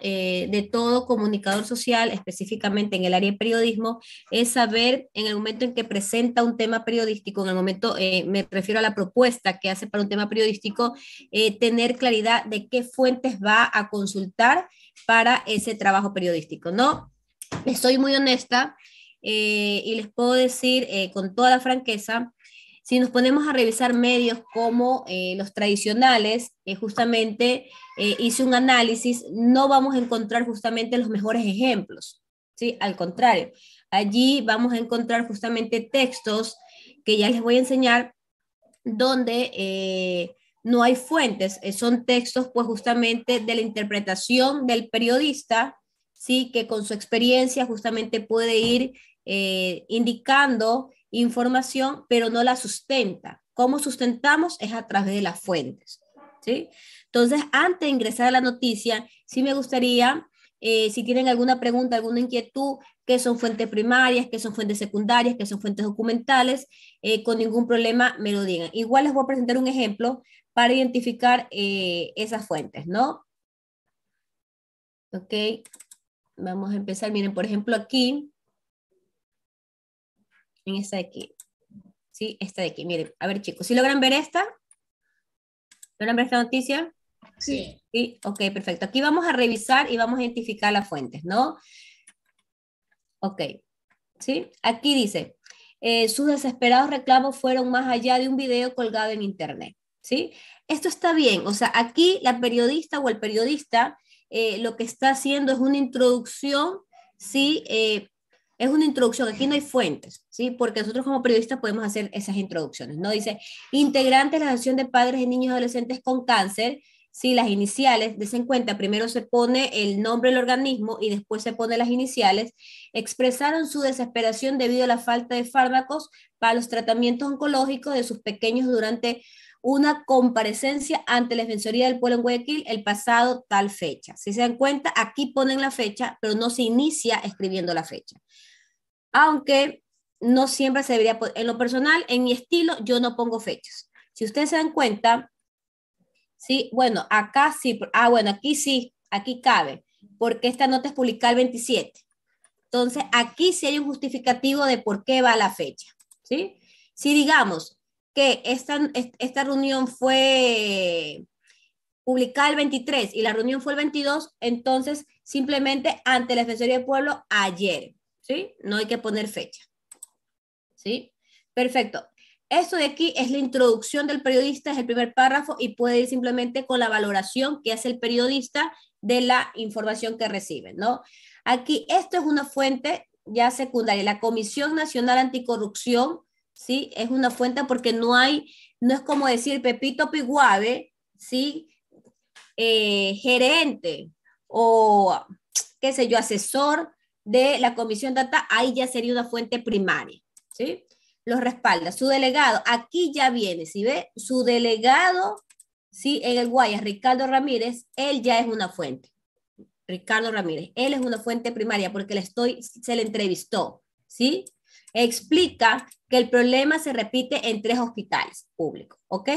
Eh, de todo comunicador social, específicamente en el área de periodismo, es saber en el momento en que presenta un tema periodístico, en el momento, eh, me refiero a la propuesta que hace para un tema periodístico, eh, tener claridad de qué fuentes va a consultar para ese trabajo periodístico, ¿no? estoy muy honesta y les puedo decir con toda la franqueza si nos ponemos a revisar medios como los tradicionales, es justamente eh, hice un análisis, no vamos a encontrar justamente los mejores ejemplos, ¿sí? Al contrario, allí vamos a encontrar justamente textos que ya les voy a enseñar donde eh, no hay fuentes, eh, son textos pues justamente de la interpretación del periodista, ¿sí? Que con su experiencia justamente puede ir indicando información, pero no la sustenta. ¿Cómo sustentamos? Es a través de las fuentes. ¿Sí? Entonces, antes de ingresar a la noticia, sí me gustaría, eh, si tienen alguna pregunta, alguna inquietud, que son fuentes primarias, que son fuentes secundarias, que son fuentes documentales, eh, con ningún problema me lo digan. Igual les voy a presentar un ejemplo para identificar eh, esas fuentes, ¿no? Ok, vamos a empezar. Miren, por ejemplo, aquí, en esta de aquí, ¿sí? Esta de aquí, miren. A ver, chicos, si logran ver esta? ¿Logran ver esta noticia? Sí. sí. Ok, perfecto. Aquí vamos a revisar y vamos a identificar las fuentes, ¿no? Ok. ¿Sí? Aquí dice, eh, sus desesperados reclamos fueron más allá de un video colgado en internet, ¿sí? Esto está bien, o sea, aquí la periodista o el periodista eh, lo que está haciendo es una introducción, ¿sí? Eh, es una introducción, aquí no hay fuentes, ¿sí? Porque nosotros como periodistas podemos hacer esas introducciones, ¿no? Dice, integrante de la Asociación de Padres de Niños Adolescentes con Cáncer si las iniciales, en cuenta, primero se pone el nombre del organismo y después se pone las iniciales, expresaron su desesperación debido a la falta de fármacos para los tratamientos oncológicos de sus pequeños durante una comparecencia ante la Defensoría del Pueblo en Guayaquil el pasado tal fecha. Si se dan cuenta, aquí ponen la fecha, pero no se inicia escribiendo la fecha. Aunque no siempre se debería, en lo personal, en mi estilo, yo no pongo fechas. Si ustedes se dan cuenta, ¿sí? Bueno, acá sí, ah, bueno, aquí sí, aquí cabe, porque esta nota es publicada el 27. Entonces, aquí sí hay un justificativo de por qué va la fecha, ¿sí? Si digamos que esta, esta reunión fue publicada el 23 y la reunión fue el 22, entonces simplemente ante la Defensoría del Pueblo ayer, ¿sí? No hay que poner fecha, ¿sí? Perfecto. Esto de aquí es la introducción del periodista, es el primer párrafo y puede ir simplemente con la valoración que hace el periodista de la información que recibe, ¿no? Aquí, esto es una fuente ya secundaria. La Comisión Nacional Anticorrupción, ¿sí? Es una fuente porque no hay, no es como decir Pepito Piguave, ¿sí? Eh, gerente o, qué sé yo, asesor de la Comisión Data, ahí ya sería una fuente primaria, ¿sí? los respalda. Su delegado, aquí ya viene, si ve? Su delegado, sí, en el Guayas, Ricardo Ramírez, él ya es una fuente. Ricardo Ramírez, él es una fuente primaria porque le estoy, se le entrevistó, ¿sí? Explica que el problema se repite en tres hospitales públicos, ¿ok?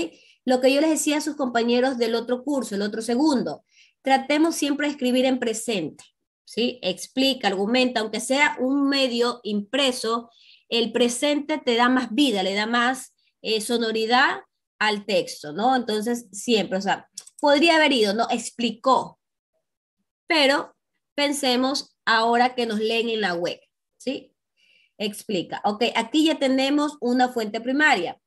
Lo que yo les decía a sus compañeros del otro curso, el otro segundo, tratemos siempre de escribir en presente, ¿sí? Explica, argumenta, aunque sea un medio impreso, el presente te da más vida, le da más eh, sonoridad al texto, ¿no? Entonces, siempre, o sea, podría haber ido, ¿no? Explicó, pero pensemos ahora que nos leen en la web, ¿sí? Explica. Ok, aquí ya tenemos una fuente primaria.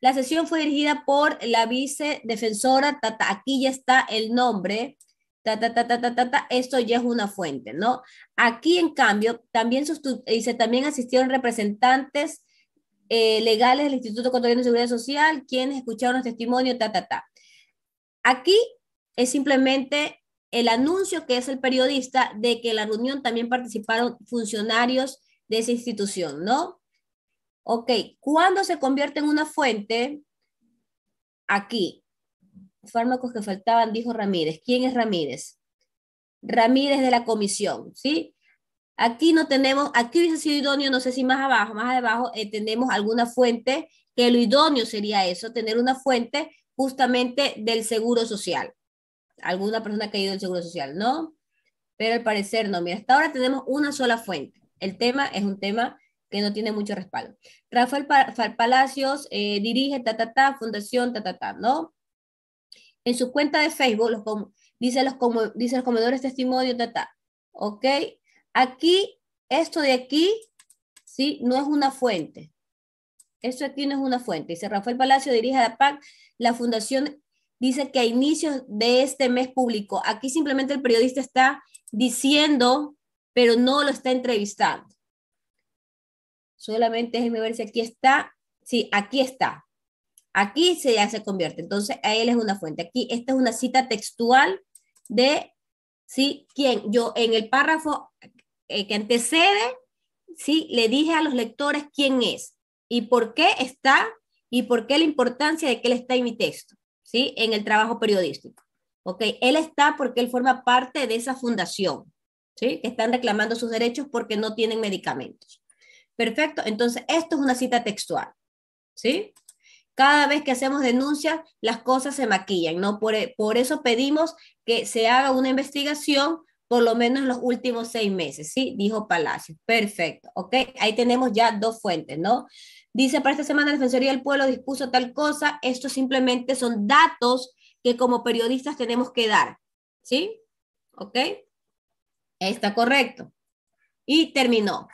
La sesión fue dirigida por la vicedefensora Aquí ya está el nombre esto ya es una fuente, ¿no? Aquí, en cambio, también, dice, también asistieron representantes eh, legales del Instituto Ecuatoriano de Seguridad Social, quienes escucharon los testimonio, ta, ta, ta. Aquí es simplemente el anuncio que es el periodista de que en la reunión también participaron funcionarios de esa institución, ¿no? Ok, ¿cuándo se convierte en una fuente? Aquí, fármacos que faltaban, dijo Ramírez. ¿Quién es Ramírez? Ramírez de la comisión, ¿sí? Aquí no tenemos, aquí hubiese sido idóneo, no sé si más abajo, más abajo, eh, tenemos alguna fuente, que lo idóneo sería eso, tener una fuente justamente del seguro social. Alguna persona que ha ido del seguro social, ¿no? Pero al parecer no, mira, hasta ahora tenemos una sola fuente. El tema es un tema que no tiene mucho respaldo. Rafael Palacios eh, dirige ta, ta, ta, fundación, ta, ta, ta, ¿no? en su cuenta de Facebook, dice, los comedores testimonio, ta, ¿Ok? Aquí, esto de aquí, ¿sí? No es una fuente. Esto aquí no es una fuente. Dice Rafael Palacio, dirige a la PAC, la fundación dice que a inicios de este mes público. Aquí simplemente el periodista está diciendo, pero no lo está entrevistando. Solamente déjenme ver si aquí está. Sí, aquí está. Aquí se, ya se convierte. Entonces, a él es una fuente. Aquí, esta es una cita textual de, ¿sí? ¿Quién? Yo en el párrafo eh, que antecede, ¿sí? Le dije a los lectores quién es y por qué está y por qué la importancia de que él está en mi texto, ¿sí? En el trabajo periodístico. ¿Ok? Él está porque él forma parte de esa fundación, ¿sí? Que están reclamando sus derechos porque no tienen medicamentos. Perfecto. Entonces, esto es una cita textual, ¿sí? cada vez que hacemos denuncias, las cosas se maquillan, ¿no? Por, eso pedimos que se haga una investigación por lo menos en los últimos seis meses, ¿sí? Dijo Palacio. Perfecto, ¿ok? Ahí tenemos ya dos fuentes, ¿no? Dice, para esta semana la Defensoría del Pueblo dispuso tal cosa, Esto simplemente son datos que como periodistas tenemos que dar, ¿sí? ¿Ok? Está correcto. Y terminó,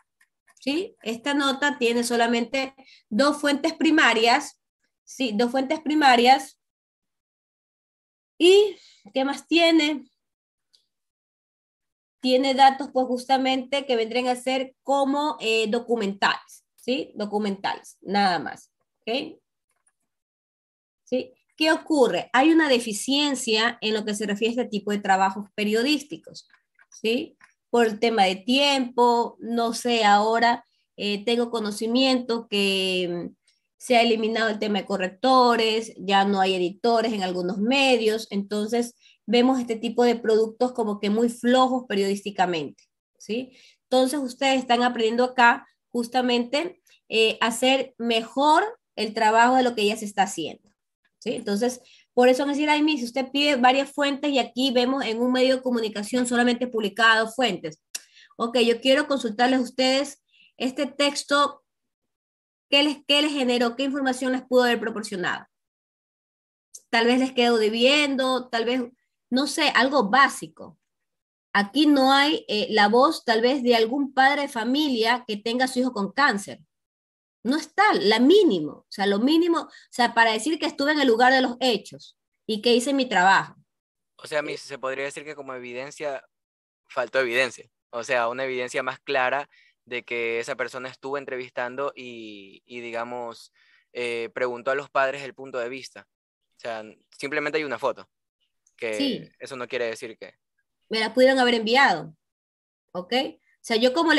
¿sí? Esta nota tiene solamente dos fuentes primarias, Sí, dos fuentes primarias. ¿Y qué más tiene? Tiene datos, pues justamente, que vendrían a ser como eh, documentales, ¿sí? Documentales, nada más, ¿ok? ¿Sí? ¿Qué ocurre? Hay una deficiencia en lo que se refiere a este tipo de trabajos periodísticos, ¿sí? Por el tema de tiempo, no sé, ahora eh, tengo conocimiento que se ha eliminado el tema de correctores, ya no hay editores en algunos medios, entonces vemos este tipo de productos como que muy flojos periodísticamente, ¿sí? Entonces ustedes están aprendiendo acá justamente eh, hacer mejor el trabajo de lo que ya se está haciendo, ¿sí? Entonces, por eso me decía, Amy, si usted pide varias fuentes y aquí vemos en un medio de comunicación solamente publicado fuentes. Ok, yo quiero consultarles a ustedes este texto ¿Qué les, generó? ¿Qué información les pudo haber proporcionado? Tal vez les quedo debiendo, tal vez, no sé, algo básico. Aquí no hay eh, la voz tal vez de algún padre de familia que tenga su hijo con cáncer. No está, la mínimo, o sea, lo mínimo, o sea, para decir que estuve en el lugar de los hechos y que hice mi trabajo. O sea, se podría decir que como evidencia faltó evidencia, o sea, una evidencia más clara de que esa persona estuvo entrevistando y, digamos, eh, preguntó a los padres el punto de vista. O sea, simplemente hay una foto, que eso no quiere decir que... Me la pudieron haber enviado, ¿ok? O sea, yo como,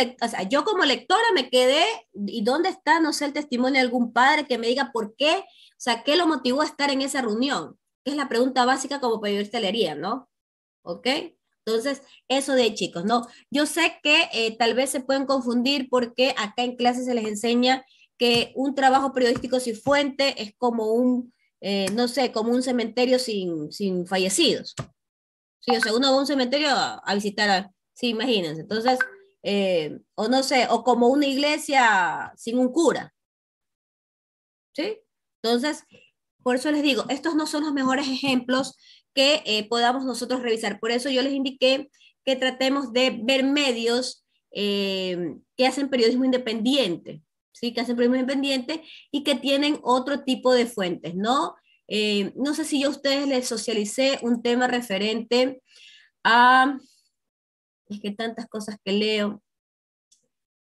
yo como lectora me quedé, ¿y dónde está, no sé, el testimonio de algún padre que me diga por qué, o sea, qué lo motivó a estar en esa reunión? Que es la pregunta básica como periodista leería, ¿no? ¿Ok? Entonces, eso de chicos, ¿no? Yo sé que eh, tal vez se pueden confundir porque acá en clase se les enseña que un trabajo periodístico sin fuente es como un, eh, no sé, como un cementerio sin, sin fallecidos. Sí, o sea, uno va a un cementerio a, visitar, a, sí, imagínense. Entonces, eh, o no sé, o como una iglesia sin un cura. ¿Sí? Entonces, por eso les digo, estos no son los mejores ejemplos que eh, podamos nosotros revisar. Por eso yo les indiqué que tratemos de ver medios eh, que hacen periodismo independiente, ¿sí? que hacen periodismo independiente y que tienen otro tipo de fuentes. No, eh, no sé si yo a ustedes les socialicé un tema referente a... Es que tantas cosas que leo.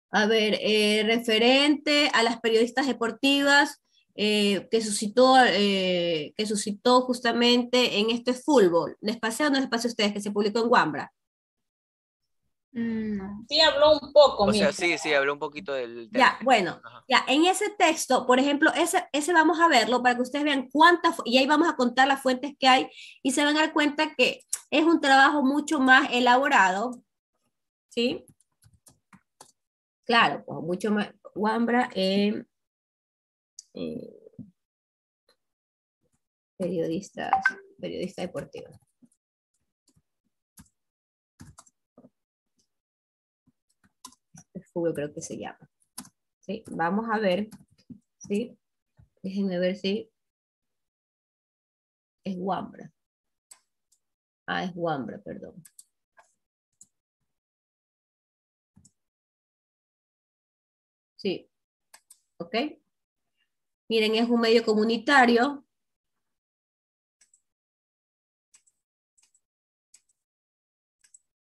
A ver, referente a las periodistas deportivas eh, que, suscitó, eh, que suscitó justamente en este fútbol. ¿Les pasé o no les pasé a ustedes que se publicó en WAMBRA? Mm, sí, habló un poco. O sí, sí, habló un poquito del Ya, bueno, ya, en ese texto, por ejemplo, ese, ese vamos a verlo para que ustedes vean cuántas, y ahí vamos a contar las fuentes que hay y se van a dar cuenta que es un trabajo mucho más elaborado, ¿sí? Claro, pues mucho más, Wambra, eh, eh, periodistas, periodista deportivo. Este creo que se llama. ¿Sí? Vamos a ver, ¿sí? Déjenme ver si es Wambra. Ah, es Wambra, perdón. Sí. ¿Ok? Miren, es un medio comunitario.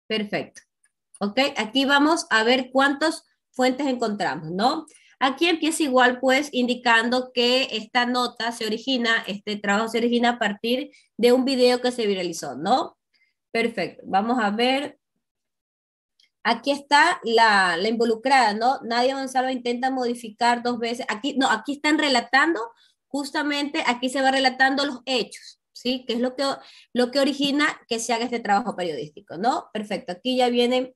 Perfecto. ¿Ok? Aquí vamos a ver cuántas fuentes encontramos, ¿no? Aquí empieza igual, pues, indicando que esta nota se origina, este trabajo se origina a partir de un video que se viralizó, ¿no? Perfecto. Vamos a ver Aquí está la, involucrada, ¿no? Nadie Gonzalo intenta modificar dos veces. Aquí, no, aquí están relatando, justamente aquí se va relatando los hechos, ¿sí? Que es lo que, lo que origina que se haga este trabajo periodístico, ¿no? Perfecto, aquí ya viene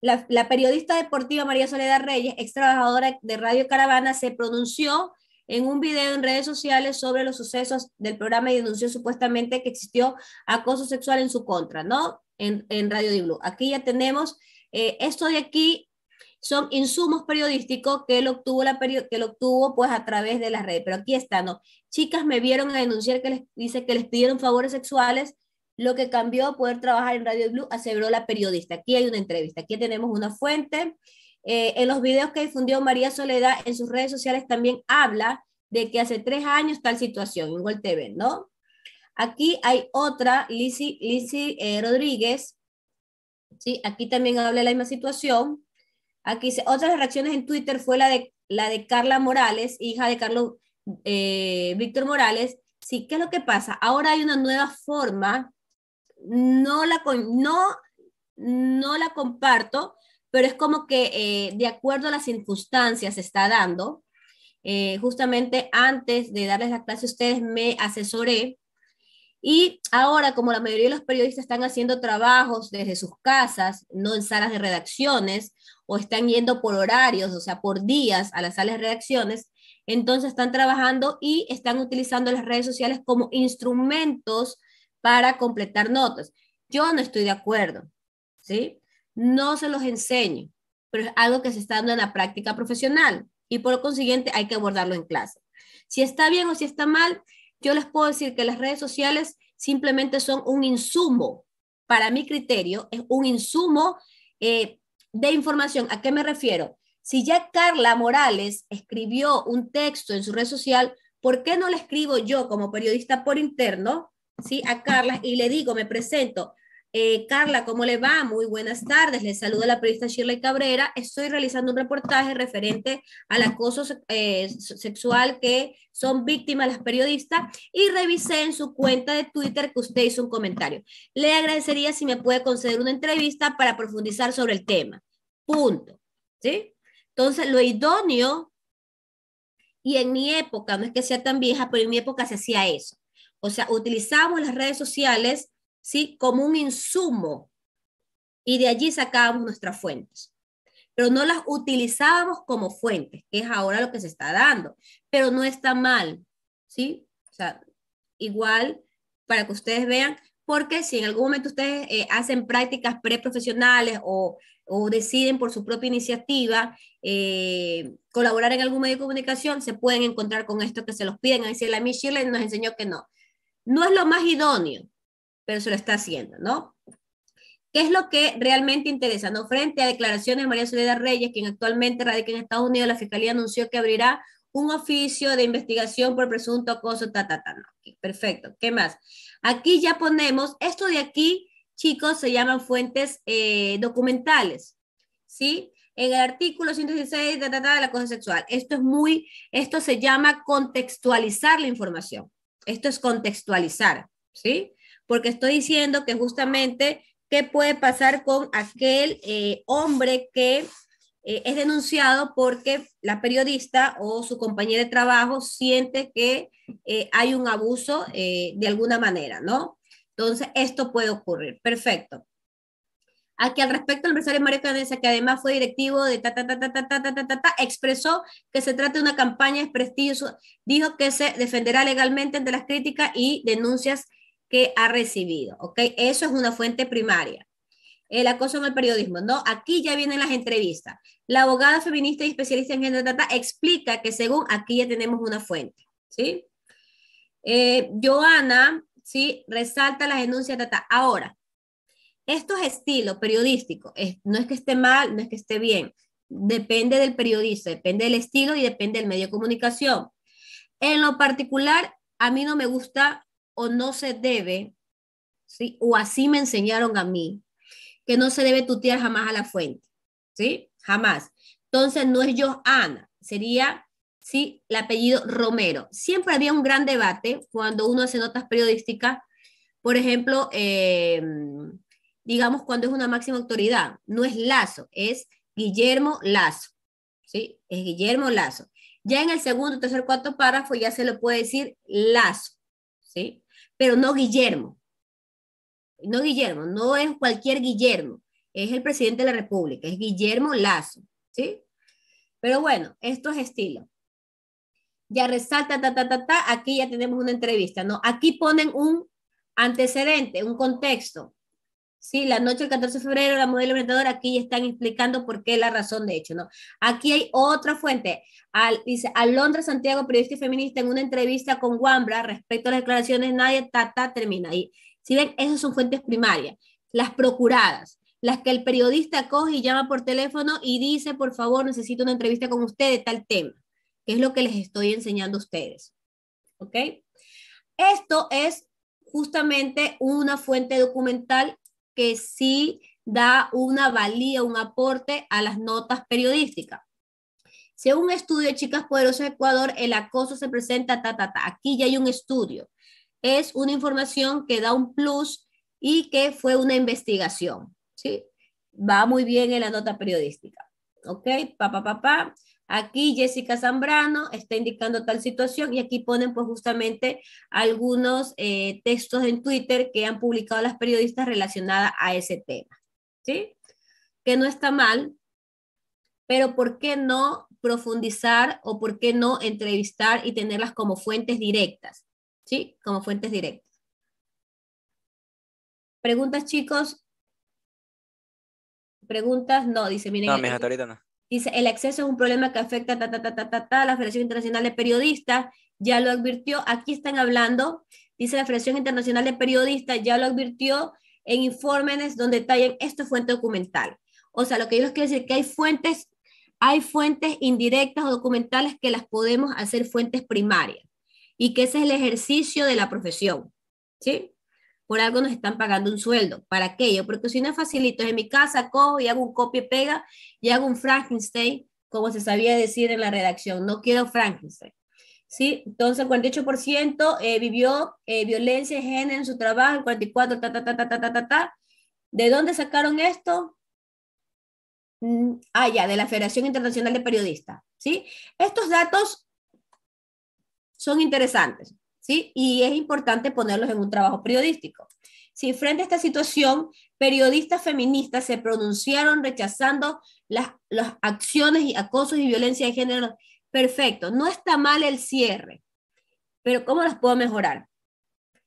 la, la, periodista deportiva María Soledad Reyes, ex trabajadora de Radio Caravana, se pronunció en un video en redes sociales sobre los sucesos del programa y denunció supuestamente que existió acoso sexual en su contra, ¿no? En, Radio Diblu. Blue. Aquí ya tenemos eh, esto de aquí. Son insumos periodísticos que él, obtuvo la que él obtuvo pues a través de las redes. Pero aquí está, ¿no? Chicas me vieron a denunciar que les dice que les pidieron favores sexuales, lo que cambió poder trabajar en Radio Blue, aseveró la periodista. Aquí hay una entrevista, aquí tenemos una fuente eh, en los videos que difundió María Soledad en sus redes sociales también habla de que hace tres años tal situación, en te TV, ¿no? Aquí hay otra, Lizzy, eh, Rodríguez, ¿sí? Aquí también habla de la misma situación. Aquí otras reacciones en Twitter fue la de, la de Carla Morales, hija de Carlos eh, Víctor Morales. Sí, ¿qué es lo que pasa? Ahora hay una nueva forma, no la, no, no la comparto, pero es como que eh, de acuerdo a las circunstancias se está dando. Eh, justamente antes de darles la clase a ustedes me asesoré y ahora como la mayoría de los periodistas están haciendo trabajos desde sus casas, no en salas de redacciones o están yendo por horarios, o sea, por días a las salas de redacciones, entonces están trabajando y están utilizando las redes sociales como instrumentos para completar notas. Yo no estoy de acuerdo, ¿sí? no se los enseño, pero es algo que se está dando en la práctica profesional y por consiguiente hay que abordarlo en clase. Si está bien o si está mal, yo les puedo decir que las redes sociales simplemente son un insumo, para mi criterio, es un insumo eh, de información. ¿A qué me refiero? Si ya Carla Morales escribió un texto en su red social, ¿por qué no le escribo yo como periodista por interno ¿sí? a Carla y le digo, me presento, eh, Carla, ¿cómo le va? Muy buenas tardes. Les a la periodista Shirley Cabrera. Estoy realizando un reportaje referente al acoso eh, sexual que son víctimas las periodistas y revisé en su cuenta de Twitter que usted hizo un comentario. Le agradecería si me puede conceder una entrevista para profundizar sobre el tema. Punto. ¿Sí? Entonces, lo idóneo, y en mi época, no es que sea tan vieja, pero en mi época se hacía eso. O sea, utilizamos las redes sociales ¿sí? Como un insumo y de allí sacábamos nuestras fuentes pero no las utilizábamos como fuentes, que es ahora lo que se está dando, pero no está mal, ¿sí? igual para que ustedes vean, porque si en algún momento ustedes eh, hacen prácticas preprofesionales o, o deciden por su propia iniciativa eh, colaborar en algún medio de comunicación, se pueden encontrar con esto que se los piden. Ahí la Michelle nos enseñó que no. No es lo más idóneo, pero se lo está haciendo, ¿no? ¿Qué es lo que realmente interesa? No? Frente a declaraciones de María Soledad Reyes, quien actualmente radica en Estados Unidos, la Fiscalía anunció que abrirá un oficio de investigación por presunto acoso, ta, perfecto, ¿qué más? Aquí ya ponemos, esto de aquí, chicos, se llaman fuentes eh, documentales, ¿sí? En el artículo 116 ta, ta, de la cosa sexual. Esto es muy, esto se llama contextualizar la información. Esto es contextualizar, ¿sí? porque estoy diciendo que justamente qué puede pasar con aquel hombre que es denunciado porque la periodista o su compañera de trabajo siente que hay un abuso de alguna manera, ¿no? Entonces, esto puede ocurrir. Perfecto. Aquí al respecto, el empresario Mario Canesa, que además fue directivo de ta, ta, ta, ta, ta, ta, ta, ta, expresó que se trata de una campaña de Dijo que se defenderá legalmente ante las críticas y denuncias que ha recibido, ¿ok? Eso es una fuente primaria. El acoso en el periodismo, ¿no? Aquí ya vienen las entrevistas. La abogada feminista y especialista en género trata explica que según aquí ya tenemos una fuente, ¿sí? Eh, Joana, ¿sí? Resalta las denuncias, data. Ahora, esto estilos estilo periodístico, no es que esté mal, no es que esté bien, depende del periodista, depende del estilo y depende del medio de comunicación. En lo particular, a mí no me gusta o no se debe, ¿sí? o así me enseñaron a mí, que no se debe tutear jamás a la fuente, ¿sí? Jamás. Entonces no es yo Ana sería, ¿sí? El apellido Romero. Siempre había un gran debate cuando uno hace notas periodísticas, por ejemplo, em, digamos cuando es una máxima autoridad, no es Lazo, es Guillermo Lazo, ¿sí? Es Guillermo Lazo. Ya en el segundo, tercer, cuarto párrafo ya se lo puede decir Lazo, ¿sí? pero no Guillermo. No Guillermo, no es cualquier Guillermo, es el presidente de la República, es Guillermo Lazo, ¿sí? Pero bueno, esto es estilo. Ya resalta, ta, ta, ta, ta, aquí ya tenemos una entrevista, ¿no? Aquí ponen un antecedente, un contexto, Sí, la noche del 14 de febrero, la modelo orientadora, aquí están explicando por qué la razón de hecho, ¿no? Aquí hay otra fuente. Al, dice, Londres, Santiago, periodista feminista, en una entrevista con Wambra respecto a las declaraciones, nadie tata termina ahí. Si ven, esas son fuentes primarias, las procuradas, las que el periodista coge y llama por teléfono y dice, por favor, necesito una entrevista con usted de tal tema, que es lo que les estoy enseñando a ustedes. ¿Ok? Esto es justamente una fuente documental que sí da una valía, un aporte a las notas periodísticas. Según un estudio de Chicas Poderosas Ecuador, el acoso se presenta, ta, ta, ta. Aquí ya hay un estudio. Es una información que da un plus y que fue una investigación, ¿sí? Va muy bien en la nota periodística, ¿ok? papá, pa, Aquí Jessica Zambrano está indicando tal situación y aquí ponen pues justamente algunos eh, textos en Twitter que han publicado las periodistas relacionadas a ese tema, ¿sí? Que no está mal, pero ¿por qué no profundizar o por qué no entrevistar y tenerlas como fuentes directas? ¿Sí? Como fuentes directas. ¿Preguntas, chicos? ¿Preguntas? No, dice, miren. No, hija, ahorita no. Dice, el acceso es un problema que afecta a ta, ta, ta, la Federación Internacional de Periodistas, ya lo advirtió, aquí están hablando, dice la Federación Internacional de Periodistas, ya lo advirtió en informes donde detallan esto es fuente documental. O sea, lo que yo les quiero decir que hay fuentes, hay fuentes indirectas o documentales que las podemos hacer fuentes primarias y que ese es el ejercicio de la profesión, ¿sí? por algo nos están pagando un sueldo. ¿Para qué? porque si no es facilito, es en mi casa, cojo y hago un copia y pega y hago un Frankenstein, como se sabía decir en la redacción, no quiero Frankenstein. ¿Sí? Entonces, el 48% eh, vivió eh, violencia de género en su trabajo, el 44%, ta, ta, ta, ta, ta, ta, ta. ¿De dónde sacaron esto? Mm, ah, ya, de la Federación Internacional de Periodistas, ¿sí? Estos datos son interesantes. Y es importante ponerlos en un trabajo periodístico. Si frente a esta situación, periodistas feministas se pronunciaron rechazando las, las acciones y acosos y violencia de género. Perfecto, no está mal el cierre, pero ¿cómo las puedo mejorar?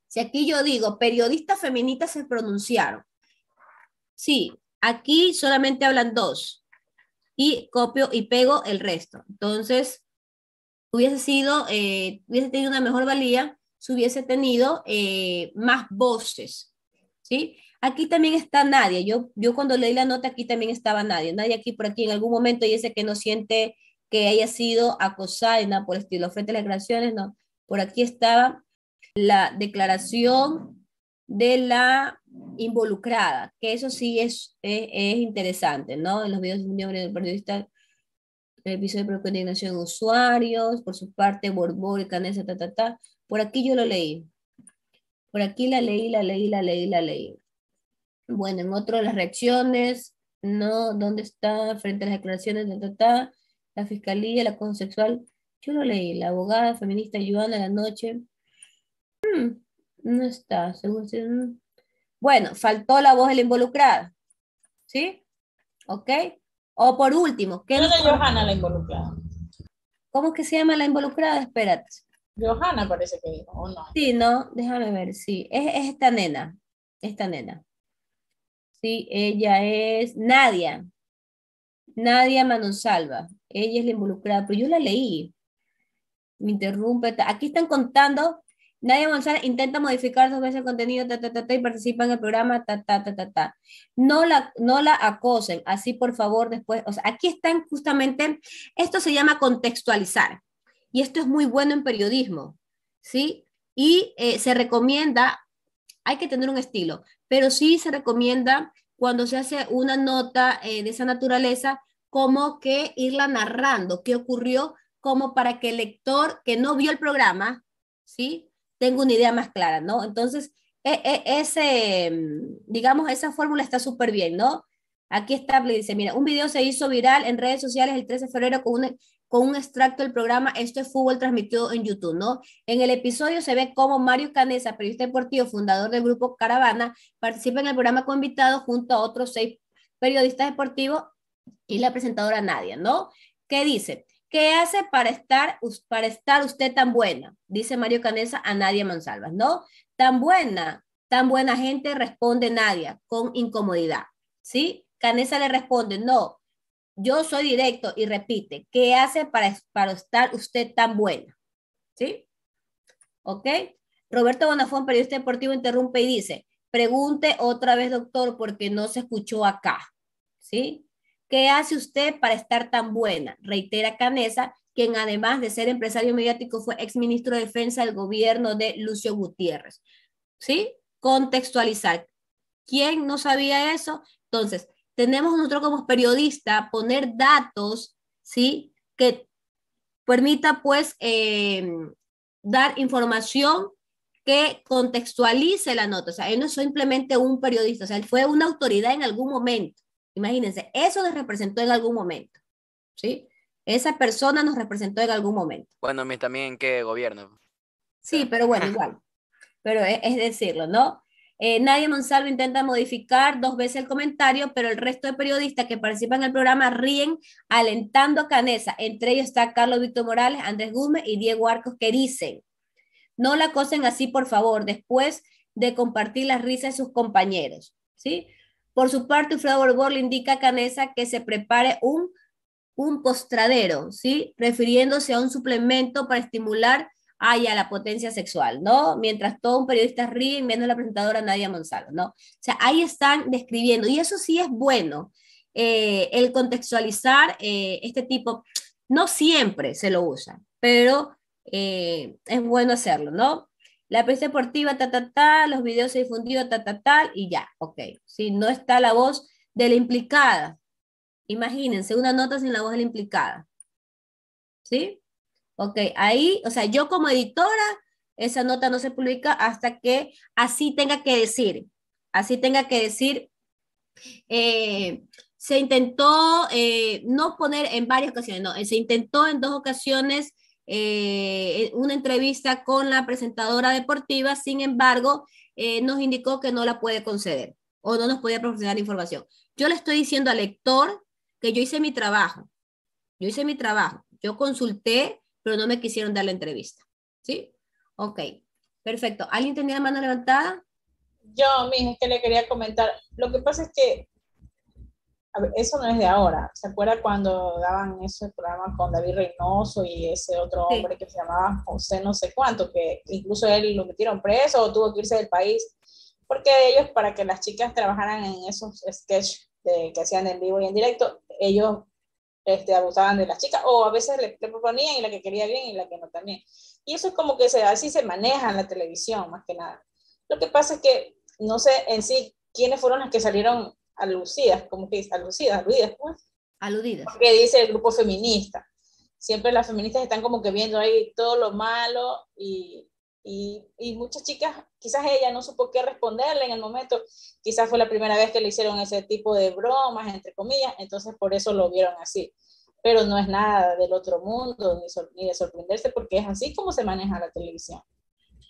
Si aquí yo digo, periodistas feministas se pronunciaron. Sí, aquí solamente hablan dos y copio y pego el resto. Entonces, hubiese sido, eh, hubiese tenido una mejor valía si hubiese tenido eh, más voces, ¿sí? Aquí también está nadie, yo, yo cuando leí la nota aquí también estaba nadie, nadie aquí por aquí en algún momento dice que no siente que haya sido acosada, por el estilo, frente a las Relaciones, no, por aquí estaba la declaración de la involucrada, que eso sí es, es, interesante, ¿no? En los videos de un periodista episodio de Procrastinación de Usuarios, por su parte, Borbón, Canesa, ta, ta, ta. Por aquí yo lo leí. Por aquí la leí, la leí, la leí, la leí. Bueno, en otro, las reacciones, ¿no? ¿Dónde está? Frente a las declaraciones, de ta, ta. La Fiscalía, la Consexual. Yo lo leí. La abogada feminista Joana La Noche. Hmm, no está, según... Bueno, faltó la voz de la involucrada. ¿Sí? ¿Ok? O por último, ¿qué? es de Johanna la involucrada. ¿Cómo es que se llama la involucrada? Espérate. Johanna parece que dijo, ¿o no? Sí, no, déjame ver, sí. Es, esta nena, esta nena. Sí, ella es Nadia. Nadia Manonsalva. Ella es la involucrada, pero yo la leí. Me interrumpe. Aquí están contando Nadia intenta modificar dos veces el contenido y participa en el programa. Ta, ta, ta, ta, No, la, no la acosen, así por favor después. O sea, aquí están justamente, esto se llama contextualizar y esto es muy bueno en periodismo, ¿sí? Y eh, se recomienda, hay que tener un estilo, pero sí se recomienda cuando se hace una nota eh, de esa naturaleza, como que irla narrando qué ocurrió, como para que el lector que no vio el programa, ¿sí? tengo una idea más clara, ¿no? Entonces, e, e, ese, mm, digamos, esa fórmula está súper bien, ¿no? Aquí está, le dice, mira, un video se hizo viral en redes sociales el 13 de febrero con un, extracto del programa Esto es Fútbol transmitido en YouTube, ¿no? En el episodio se ve cómo Mario Canesa, periodista deportivo, fundador del grupo Caravana, participa en el programa con invitado junto a otros seis periodistas deportivos y la presentadora Nadia, ¿no? ¿Qué dice? ¿Qué hace para estar, para estar usted tan buena? Dice Mario Canesa a Nadia Mansalvas, ¿no? Tan buena, tan buena gente, responde Nadia con incomodidad, ¿sí? Canesa le responde, no, yo soy directo y repite, ¿qué hace para, para estar usted tan buena? ¿Sí? ¿Ok? Roberto Bonafón, periodista deportivo, interrumpe y dice, pregunte otra vez, doctor, porque no se escuchó acá, ¿sí? ¿Qué hace usted para estar tan buena? Reitera Canesa, quien además de ser empresario mediático fue exministro de Defensa del gobierno de Lucio Gutiérrez. ¿Sí? Contextualizar. ¿Quién no sabía eso? Entonces, tenemos nosotros como periodista poner datos, ¿sí? Que permita pues em, dar información que contextualice la nota. O sea, él no es simplemente un periodista, o sea, él fue una autoridad en algún momento. Imagínense, eso les representó en algún momento, ¿sí? Esa persona nos representó en algún momento. Bueno, también qué gobierno. Sí, pero bueno, igual. Pero e, es, decirlo, ¿no? Eh, Nadie Monsalvo intenta modificar dos veces el comentario, pero el resto de periodistas que participan en el programa ríen alentando a Canesa. Entre ellos está Carlos Víctor Morales, Andrés Gómez y Diego Arcos, que dicen, no la acosen así, por favor, después de compartir las risas de sus compañeros, ¿sí? Por su parte, Flower le indica a Canesa que se prepare un, un postradero, ¿sí? refiriéndose a un suplemento para estimular a la potencia sexual, ¿no? Mientras todo un periodista ríe, menos la presentadora Nadia Monsalvo, ¿no? O sea, ahí están describiendo, y eso sí es bueno, eh, el contextualizar eh, este tipo, no siempre se lo usa, pero eh, es bueno hacerlo, ¿no? la prensa deportiva, ta, ta, ta, los videos se difundidos, ta, ta, tal, y ya, ok. Si no está la voz de la implicada, imagínense, una nota sin la voz de la implicada. ¿Sí? Ok, ahí, o sea, yo como editora, esa nota no se publica hasta que así tenga que decir, así tenga que decir, eh, se intentó eh, no poner en varias ocasiones, no, eh, se intentó en dos ocasiones eh, una entrevista con la presentadora deportiva, sin embargo, eh, nos indicó que no la puede conceder o no nos podía proporcionar información. Yo le estoy diciendo al lector que yo hice mi trabajo, yo hice mi trabajo, yo consulté, pero no me quisieron dar la entrevista. ¿Sí? Ok, perfecto. ¿Alguien tenía la mano levantada? Yo, mi, que le quería comentar. Lo que pasa es que eso no es de ahora. ¿Se acuerda cuando daban esos programas con David Reynoso y ese otro hombre que se llamaba José no sé cuánto, que incluso él lo metieron preso o tuvo que irse del país? Porque ellos, para que las chicas trabajaran en esos sketches que hacían en vivo y en directo, ellos este, abusaban de las chicas o a veces le, proponían y la que quería bien y la que no también. Y eso es como que se, así se maneja en la televisión, más que nada. Lo que pasa es que no sé en sí quiénes fueron las que salieron alucidas, como que dice, alucidas, aludidas, pues. Aludidas. Porque dice el grupo feminista. Siempre las feministas están como que viendo ahí todo lo malo y, muchas chicas, quizás ella no supo qué responderle en el momento, quizás fue la primera vez que le hicieron ese tipo de bromas, entre comillas, entonces por eso lo vieron así. Pero no es nada del otro mundo, ni, ni de sorprenderse, porque es así como se maneja la televisión.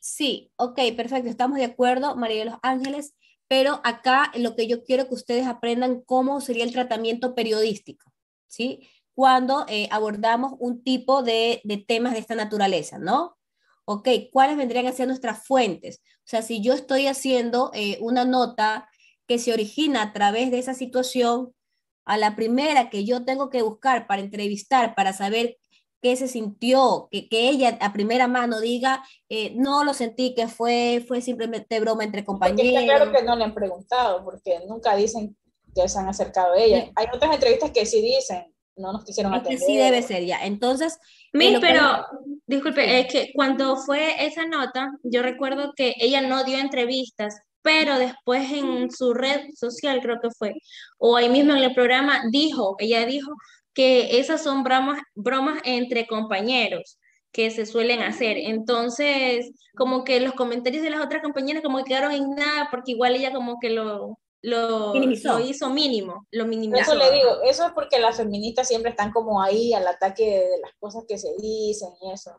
Sí, ok, perfecto, estamos de acuerdo, María de los Ángeles pero acá lo que yo quiero que ustedes aprendan cómo sería el tratamiento periodístico, ¿sí? Cuando eh, abordamos un tipo de, de temas de esta naturaleza, ¿no? ok, ¿cuáles vendrían a ser nuestras fuentes? O sea, si yo estoy haciendo eh, una nota que se origina a través de esa situación, a la primera que yo tengo que buscar para entrevistar, para saber que se sintió, que, ella a primera mano diga, eh, no lo sentí, que fue, fue simplemente broma entre compañeros. claro que no le han preguntado, porque nunca dicen que se han acercado a ella. Hay otras entrevistas que sí dicen, no nos quisieron es atender. sí debe ser ya. Entonces, mira pero disculpe, es que cuando fue esa nota, yo recuerdo que ella no dio entrevistas, pero después en su red social creo que fue, o ahí mismo en el programa dijo, ella dijo que esas son bromas, bromas entre compañeros que se suelen hacer. Ah. Entonces, como que los comentarios de las otras compañeras como que quedaron en nada porque igual ella como que lo, lo, hizo mínimo, lo minimizó. Eso le digo, eso es porque las feministas siempre están como ahí al ataque de, las cosas que se dicen y eso.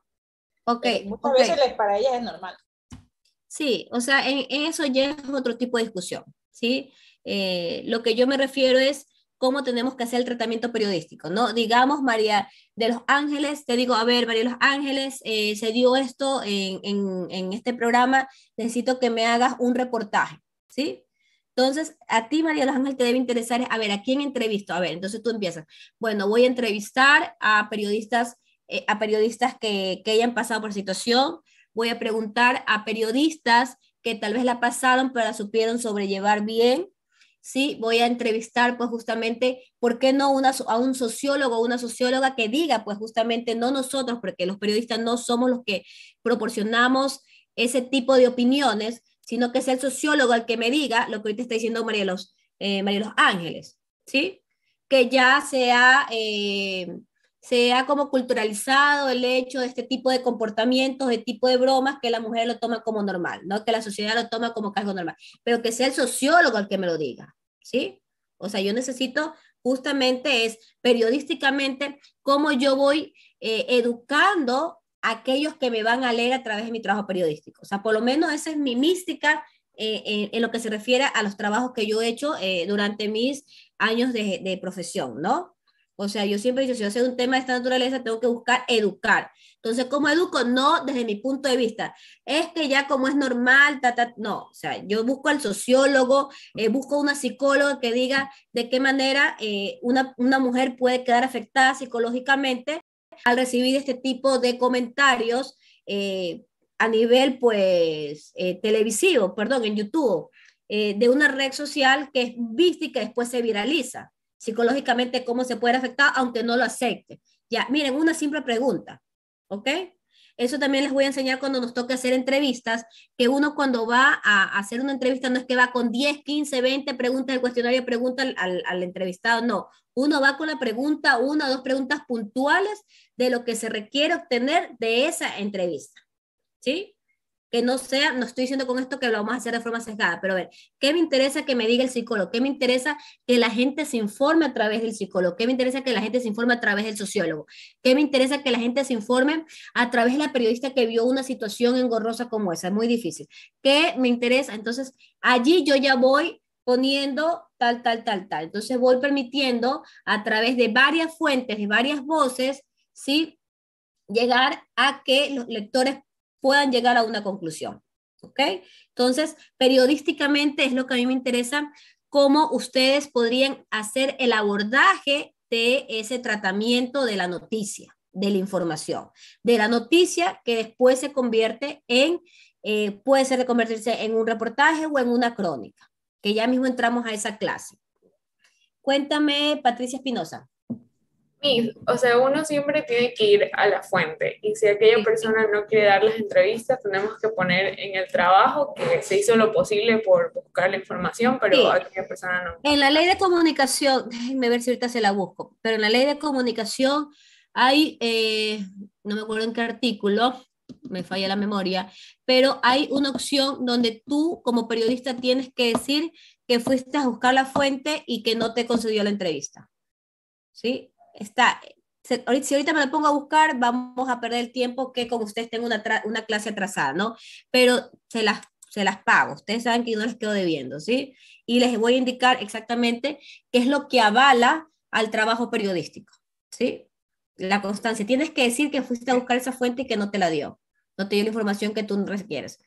Ok. Eh, muchas veces para ellas es normal. Sí, o sea, en, eso ya es otro tipo de discusión, ¿sí? Eh, lo que yo me refiero es cómo tenemos que hacer el tratamiento periodístico, ¿no? Digamos, María de los Ángeles, te digo, a ver, María de los Ángeles, eh, se dio esto en, en, este programa, necesito que me hagas un reportaje, ¿sí? Entonces, a ti, María de Los Ángeles, te debe interesar, a ver, ¿a quién entrevisto? A ver, entonces tú empiezas. Bueno, voy a entrevistar a periodistas, eh, a periodistas que, que, hayan pasado por situación. Voy a preguntar a periodistas que tal vez la pasaron, pero la supieron sobrellevar bien. ¿sí? Voy a entrevistar pues justamente, ¿por qué no una, a un sociólogo o una socióloga que diga pues justamente no nosotros, porque los periodistas no somos los que proporcionamos ese tipo de opiniones, sino que sea el sociólogo el que me diga lo que ahorita está diciendo María los, eh, los Ángeles, ¿sí? Que ya sea... Eh, se ha como culturalizado el hecho de este tipo de comportamientos, de tipo de bromas que la mujer lo toma como normal, ¿no? Que la sociedad lo toma como algo normal, pero que sea el sociólogo el que me lo diga, ¿sí? O sea, yo necesito justamente es periodísticamente cómo yo voy eh, educando a aquellos que me van a leer a través de mi trabajo periodístico. O sea, por lo menos esa es mi mística eh, eh, en, lo que se refiere a los trabajos que yo he hecho durante mis años de profesión, ¿no? O sea, yo siempre digo, si yo sé un tema de esta naturaleza, tengo que buscar educar. Entonces, ¿cómo educo? No desde mi punto de vista. Es que ya como es normal, no. O sea, yo busco al sociólogo, eh, busco una psicóloga que diga de qué manera eh, una, una mujer puede quedar afectada psicológicamente al recibir este tipo de comentarios eh, a nivel, pues, eh, televisivo, perdón, en YouTube, de una red social que es vista y que después se viraliza psicológicamente cómo se puede afectar, aunque no lo acepte. Ya, miren, una simple pregunta, ¿ok? Eso también les voy a enseñar cuando nos toque hacer entrevistas, que uno cuando va a hacer una entrevista no es que va con 10, 15, 20 preguntas del cuestionario, pregunta al, al, entrevistado, no. Uno va con la pregunta, una o dos preguntas puntuales de lo que se requiere obtener de esa entrevista. ¿Sí? que no sea, no estoy diciendo con esto que lo vamos a hacer de forma sesgada, pero a ver, ¿qué me interesa que me diga el psicólogo? ¿Qué me interesa que la gente se informe a través del psicólogo? ¿Qué me interesa que la gente se informe a través del sociólogo? ¿Qué me interesa que la gente se informe a través de la periodista que vio una situación engorrosa como esa? Es muy difícil. ¿Qué me interesa? Entonces, allí yo ya voy poniendo tal, tal, tal, tal. Entonces voy permitiendo a través de varias fuentes, y varias voces, ¿sí? Llegar a que los lectores puedan llegar a una conclusión. ¿Ok? Entonces, periodísticamente es lo que a mí me interesa, cómo ustedes podrían hacer el abordaje de ese tratamiento de la noticia, de la información, de la noticia que después se convierte en, eh, puede ser de convertirse en un reportaje o en una crónica, que ya mismo entramos a esa clase. Cuéntame, Patricia Espinosa o sea, uno siempre tiene que ir a la fuente y si aquella persona no quiere dar las entrevistas, tenemos que poner en el trabajo que se hizo lo posible por buscar la información, pero aquella persona no. En la ley de comunicación, déjenme ver si ahorita se la busco, pero en la ley de comunicación hay, eh, no me acuerdo en qué artículo, me falla la memoria, pero hay una opción donde tú como periodista tienes que decir que fuiste a buscar la fuente y que no te concedió la entrevista. ¿Sí? está, si ahorita me lo pongo a buscar, vamos a perder el tiempo que con ustedes tengo una, clase atrasada, ¿no? Pero se las, se las pago, ustedes saben que yo no les quedo debiendo, ¿sí? Y les voy a indicar exactamente qué es lo que avala al trabajo periodístico, ¿sí? La constancia. Tienes que decir que fuiste a buscar esa fuente y que no te la dio, no te dio la información que tú requieres.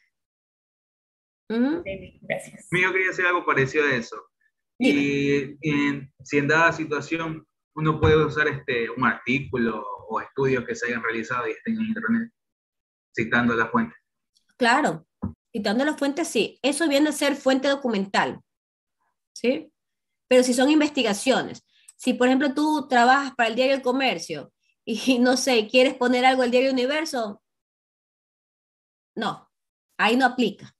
Gracias. Yo quería hacer algo parecido a eso. Y si en dada situación uno puede usar este, un artículo o estudios que se hayan realizado y estén en Internet citando la fuente. Claro, citando las fuentes, sí. Eso viene a ser fuente documental, ¿sí? Pero si son investigaciones, si por ejemplo tú trabajas para el diario El Comercio y no sé, quieres poner algo al diario Universo, no, ahí no aplica,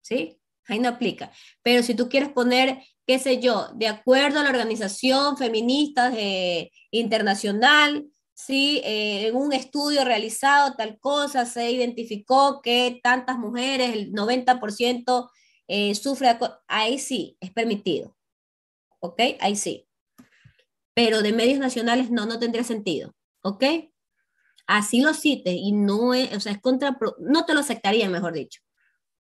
¿sí? Ahí no aplica. Pero si tú quieres poner qué sé yo, de acuerdo a la organización feminista eh, internacional, ¿sí? Eh, en un estudio realizado tal cosa, se identificó que tantas mujeres, el 90% eh, sufre, ahí sí, es permitido, ¿ok? Ahí sí. Pero de medios nacionales no, no tendría sentido, ¿ok? Así lo cites y no es, o sea, es contra, no te lo aceptarían, mejor dicho.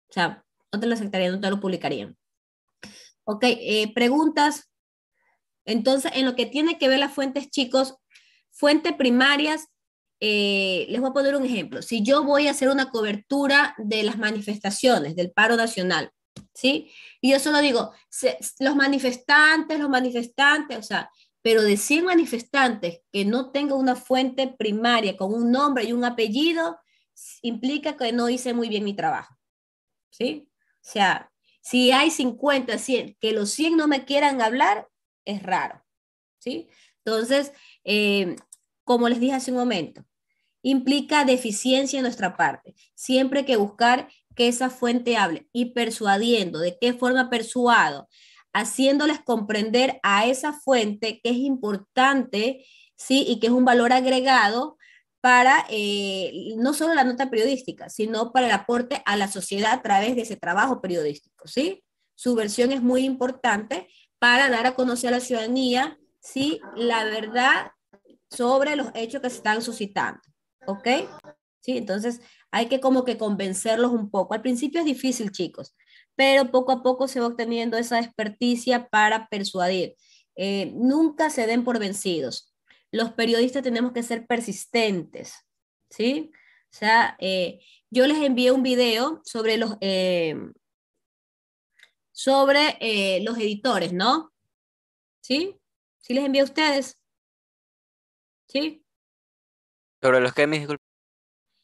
O sea, no te lo aceptarían, no te lo publicarían. Ok, eh, preguntas. Entonces, en lo que tiene que ver las fuentes, chicos, fuentes primarias, eh, les voy a poner un ejemplo. Si yo voy a hacer una cobertura de las manifestaciones, del paro nacional, ¿sí? Y yo solo digo, los manifestantes, los manifestantes, o sea, pero decir manifestantes que no tengo una fuente primaria con un nombre y un apellido, implica que no hice muy bien mi trabajo, ¿sí? O sea, si hay 50, 100, que los 100 no me quieran hablar, es raro, ¿sí? Entonces, eh, como les dije hace un momento, implica deficiencia en nuestra parte. Siempre hay que buscar que esa fuente hable y persuadiendo. ¿De qué forma persuado? Haciéndoles comprender a esa fuente que es importante, ¿sí? Y que es un valor agregado para eh, no solo la nota periodística, sino para el aporte a la sociedad a través de ese trabajo periodístico, ¿sí? Su versión es muy importante para dar a conocer a la ciudadanía, ¿sí? La verdad sobre los hechos que se están suscitando, ¿ok? Sí, entonces hay que como que convencerlos un poco. Al principio es difícil, chicos, pero poco a poco se va obteniendo esa experticia para persuadir. Eh, nunca se den por vencidos los periodistas tenemos que ser persistentes, ¿sí? O sea, eh, yo les envié un video sobre los, eh, sobre, eh, los editores, ¿no? ¿Sí? ¿Sí les envié a ustedes? ¿Sí? ¿Sobre los que me disculpen?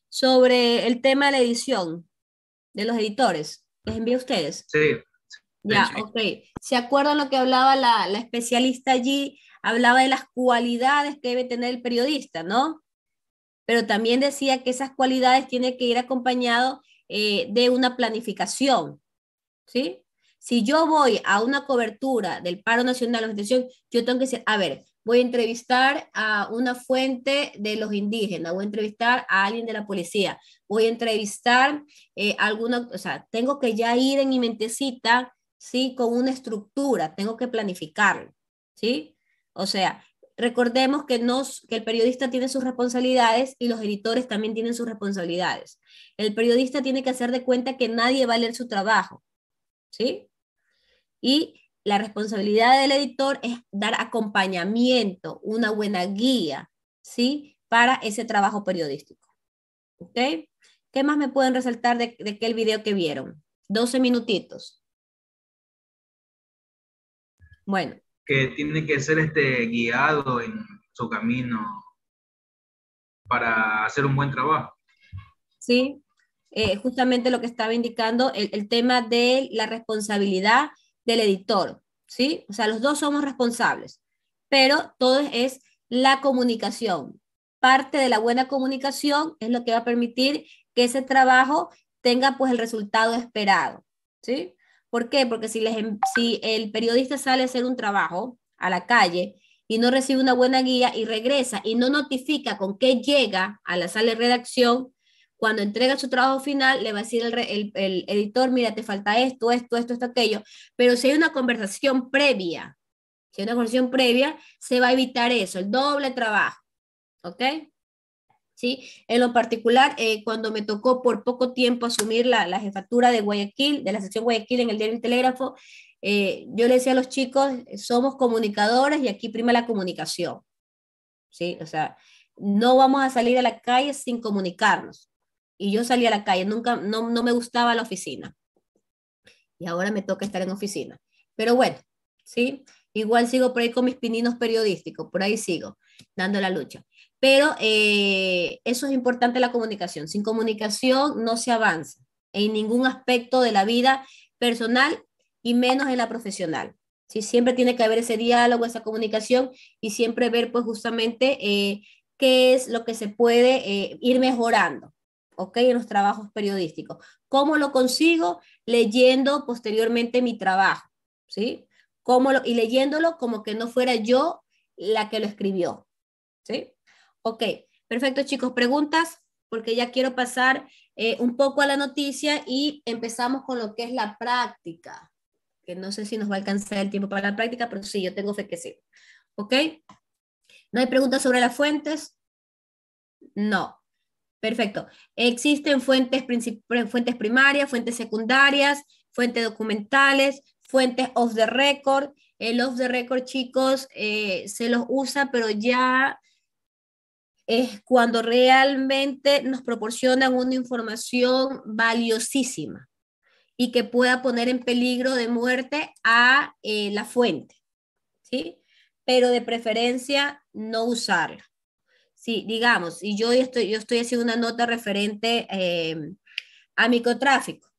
Sobre el tema de la edición, de los editores. ¿Les envié a ustedes? Sí. Ya, ok. ¿Se acuerdan lo que hablaba la, la, especialista allí? Hablaba de las cualidades que debe tener el periodista, ¿no? Pero también decía que esas cualidades tienen que ir acompañado eh, de una planificación, ¿sí? Si yo voy a una cobertura del paro nacional de yo tengo que decir, a ver, voy a entrevistar a una fuente de los indígenas, voy a entrevistar a alguien de la policía, voy a entrevistar eh, alguna, o sea, tengo que ya ir en mi mentecita ¿sí? Con una estructura, tengo que planificarlo, ¿sí? O sea, recordemos que, que el periodista tiene sus responsabilidades y los editores también tienen sus responsabilidades. El periodista tiene que hacer de cuenta que nadie va a leer su trabajo, ¿sí? Y la responsabilidad del editor es dar acompañamiento, una buena guía, ¿sí? Para ese trabajo periodístico. ¿Ok? ¿Qué más me pueden resaltar de, de aquel video que vieron? 12 minutitos. Bueno. Que tiene que ser este, guiado en su camino para hacer un buen trabajo. Sí, eh, justamente lo que estaba indicando, el, el, tema de la responsabilidad del editor, ¿sí? O sea, los dos somos responsables, pero todo es la comunicación. Parte de la buena comunicación es lo que va a permitir que ese trabajo tenga pues el resultado esperado, ¿sí? ¿Por qué? Porque si, em, si el periodista sale a hacer un trabajo a la calle y no recibe una buena guía y regresa y no notifica con qué llega a la sala de redacción, cuando entrega su trabajo final, le va a decir el, editor, mira, te falta esto, esto, esto, esto, aquello. Pero si hay una conversación previa, si hay una conversación previa, se va a evitar eso, el doble trabajo. ¿Ok? ¿sí? En lo particular, eh, cuando me tocó por poco tiempo asumir la, jefatura de Guayaquil, de la sección Guayaquil en el diario El Telégrafo, eh, yo le decía a los chicos, somos comunicadores y aquí prima la comunicación, O sea, no vamos a salir a la calle sin comunicarnos. Y yo salí a la calle, nunca, no, me gustaba la oficina. Y ahora me toca estar en oficina. Pero bueno, ¿sí? Igual sigo por ahí con mis pininos periodísticos, por ahí sigo, dando la lucha. Pero eh, eso es importante, la comunicación. Sin comunicación no se avanza en ningún aspecto de la vida personal y menos en la profesional. ¿sí? Siempre tiene que haber ese diálogo, esa comunicación y siempre ver pues justamente eh, qué es lo que se puede eh, ir mejorando. En los trabajos periodísticos. ¿Cómo lo consigo? Leyendo posteriormente mi trabajo, ¿sí? ¿Cómo y leyéndolo como que no fuera yo la que lo escribió, ¿sí? Ok, perfecto chicos, preguntas, porque ya quiero pasar eh, un poco a la noticia y empezamos con lo que es la práctica, que no sé si nos va a alcanzar el tiempo para la práctica, pero sí, yo tengo fe que sí. ¿Ok? ¿No hay preguntas sobre las fuentes? No. Perfecto. Existen fuentes, fuentes primarias, fuentes secundarias, fuentes documentales, fuentes off the record. El off the record, chicos, eh, se los usa, pero ya es cuando realmente nos proporcionan una información valiosísima y que pueda poner en peligro de muerte a eh, la fuente, ¿sí? Pero de preferencia no usarla. Sí, digamos, y yo estoy, haciendo una nota referente em, a microtráfico,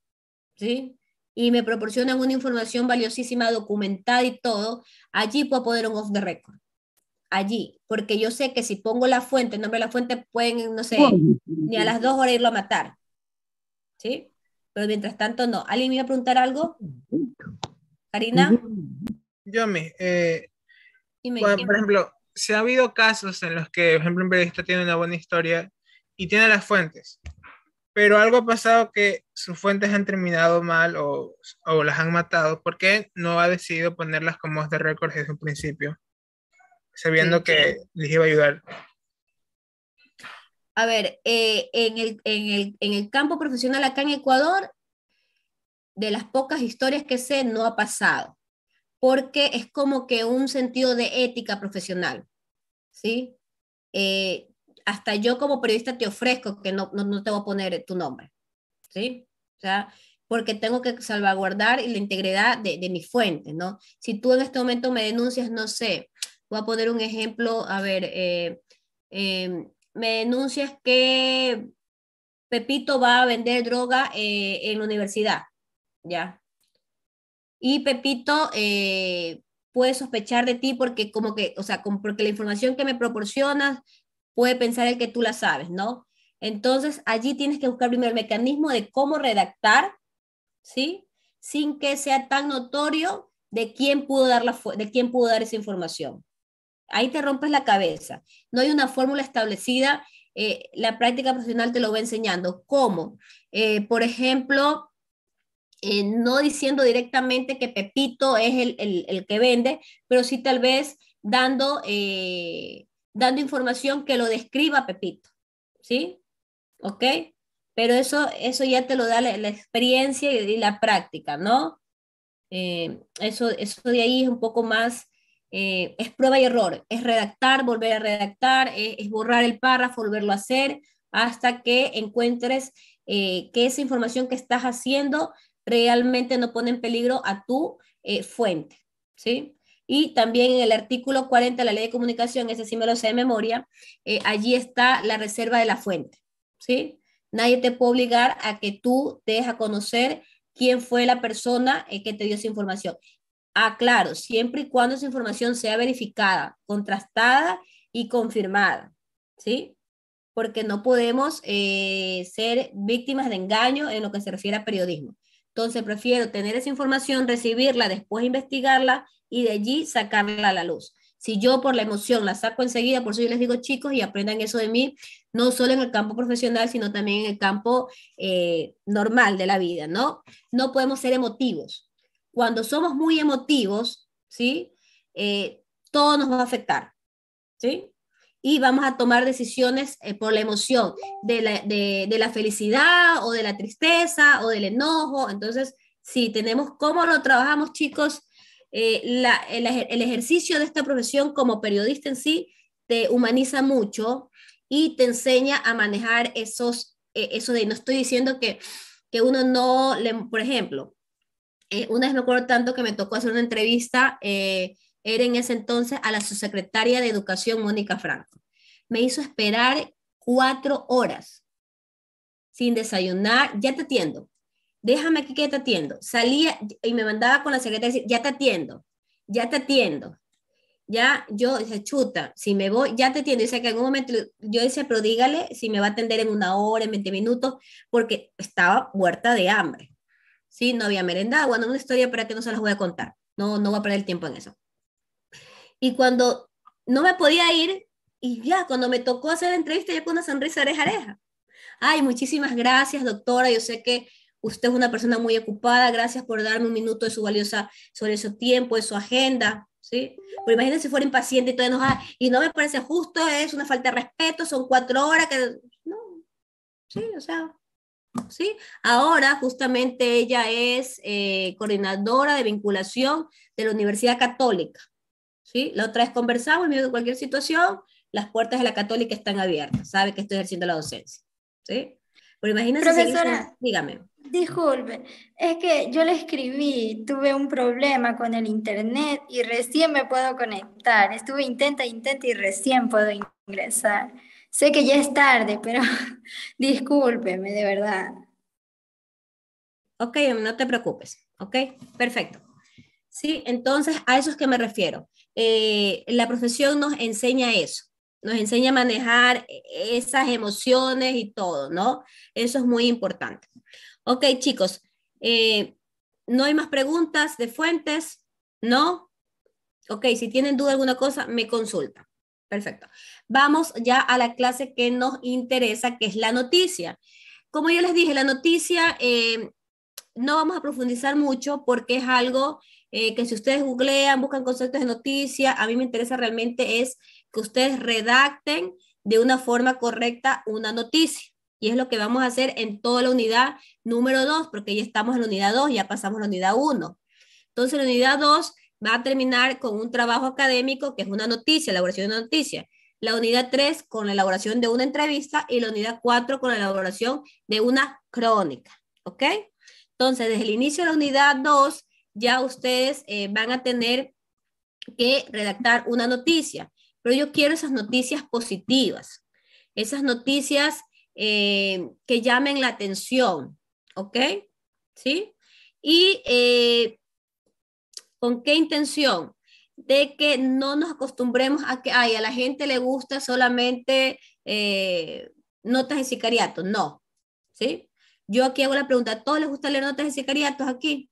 ¿sí? Y me proporcionan una información valiosísima, documentada y todo, allí puedo poner un off the record allí, porque yo sé que si pongo la fuente, el nombre de la fuente, pueden, no sé, ni a las dos horas irlo a matar. ¿Sí? Pero mientras tanto, no. ¿Alguien me iba a preguntar algo? Karina. Yo me, eh, por ejemplo, si ha habido casos en los que, por ejemplo, un periodista tiene una buena historia y tiene las fuentes, pero algo ha pasado que sus fuentes han terminado mal o, las han matado, ¿por qué no ha decidido ponerlas como de récord desde un principio? sabiendo que les iba a ayudar? A ver, eh, en, el, en, el, campo profesional acá en Ecuador, de las pocas historias que sé, no ha pasado, porque es como que un sentido de ética profesional, ¿sí? Eh, hasta yo como periodista te ofrezco que no, no, no, te voy a poner tu nombre, ¿sí? O sea, porque tengo que salvaguardar la integridad de, de mi fuente, ¿no? Si tú en este momento me denuncias, no sé, Voy a poner un ejemplo, a ver, eh, eh, me denuncias que Pepito va a vender droga eh, en la universidad, ¿ya? Y Pepito puede sospechar de ti porque como que, o sea, porque la información que me proporcionas puede pensar el que tú la sabes, ¿no? Entonces, allí tienes que buscar primero el mecanismo de cómo redactar, ¿sí? Sin que sea tan notorio de quién pudo dar, la, de quién pudo dar esa información ahí te rompes la cabeza. No hay una fórmula establecida, eh, la práctica profesional te lo va enseñando. ¿Cómo? Eh, por ejemplo, eh, no diciendo directamente que Pepito es el, que vende, pero sí tal vez dando, dando información que lo describa Pepito. ¿Sí? ¿Ok? Pero eso, eso ya te lo da la, experiencia y, la práctica, ¿no? eso, eso de ahí es un poco más eh, es prueba y error, es redactar, volver a redactar, es, borrar el párrafo, volverlo a hacer, hasta que encuentres eh, que esa información que estás haciendo realmente no pone en peligro a tu eh, fuente, ¿sí? Y también en el artículo 40 de la ley de comunicación, ese sí me lo sé de memoria, allí está la reserva de la fuente, ¿sí? Nadie te puede obligar a que tú te dejes a conocer quién fue la persona que te dio esa información. Ah, claro, siempre y cuando esa información sea verificada, contrastada y confirmada, ¿sí? Porque no podemos eh, ser víctimas de engaño en lo que se refiere a periodismo. Entonces, prefiero tener esa información, recibirla, después investigarla y de allí sacarla a la luz. Si yo por la emoción la saco enseguida, por eso yo les digo chicos y aprendan eso de mí, no solo en el campo profesional, sino también en el campo eh, normal de la vida, ¿no? No podemos ser emotivos, cuando somos muy emotivos, ¿sí? Eh, todo nos va a afectar, ¿sí? Y vamos a tomar decisiones eh, por la emoción, de la, de, la felicidad o de la tristeza o del enojo. Entonces, si tenemos cómo lo trabajamos, chicos, eh, el, ejercicio de esta profesión como periodista en sí te humaniza mucho y te enseña a manejar esos, eso de, no estoy diciendo que, que uno no, le, por ejemplo, eh, una vez me acuerdo tanto que me tocó hacer una entrevista, eh, era en ese entonces a la subsecretaria de Educación, Mónica Franco. Me hizo esperar cuatro horas sin desayunar, ya te atiendo, déjame aquí que te atiendo. Salía y me mandaba con la secretaria, decía, ya te atiendo, ya te atiendo. Ya, yo dice, chuta, si me voy, ya te atiendo. Dice que en algún momento yo dice, pero dígale si me va a atender en una hora, en 20 minutos, porque estaba muerta de hambre. ¿sí? No había merendado. bueno, una historia para que no se las voy a contar, no, no voy a perder el tiempo en eso. Y cuando no me podía ir, y ya, cuando me tocó hacer la entrevista, ya con una sonrisa areja areja, Ay, muchísimas gracias, doctora, yo sé que usted es una persona muy ocupada, gracias por darme un minuto de su valiosa, sobre su tiempo, de su agenda, ¿sí? Pero imagínense si fuera impaciente y todo enojada, y no me parece justo, es una falta de respeto, son cuatro horas que... No, sí, o sea, ¿sí? Ahora justamente ella es eh, coordinadora de vinculación de la Universidad Católica, ¿sí? La otra vez conversamos, en medio de cualquier situación, las puertas de la Católica están abiertas, sabe que estoy ejerciendo la docencia, ¿sí? Pero imagínense... Profesora, dígame. Disculpe, es que yo le escribí, tuve un problema con el internet y recién me puedo conectar. Estuve intenta, intenta y recién puedo ingresar. Sé que ya es tarde, pero discúlpeme, de verdad. Ok, no te preocupes. Ok, perfecto. Sí, entonces a eso es que me refiero. Eh, la profesión nos enseña eso, nos enseña a manejar esas emociones y todo, ¿no? Eso es muy importante. Ok, chicos, eh, no hay más preguntas de fuentes, ¿no? Ok, si tienen duda alguna cosa, me consultan. Perfecto. Vamos ya a la clase que nos interesa, que es la noticia. Como yo les dije, la noticia eh, no vamos a profundizar mucho porque es algo eh, que si ustedes googlean, buscan conceptos de noticia, a mí me interesa realmente es que ustedes redacten de una forma correcta una noticia. Y es lo que vamos a hacer en toda la unidad número 2, porque ya estamos en la unidad 2, ya pasamos a la unidad 1. Entonces la unidad 2 va a terminar con un trabajo académico que es una noticia, elaboración de noticia la unidad 3 con la elaboración de una entrevista y la unidad 4 con la elaboración de una crónica, ¿ok? Entonces, desde el inicio de la unidad 2, ya ustedes eh, van a tener que redactar una noticia, pero yo quiero esas noticias positivas, esas noticias eh, que llamen la atención, ¿ok? ¿Sí? Y eh, con qué intención? de que no nos acostumbremos a que ay, a la gente le gusta solamente eh, notas de sicariato. No. ¿Sí? Yo aquí hago la pregunta, ¿a todos les gusta leer notas de sicariatos aquí?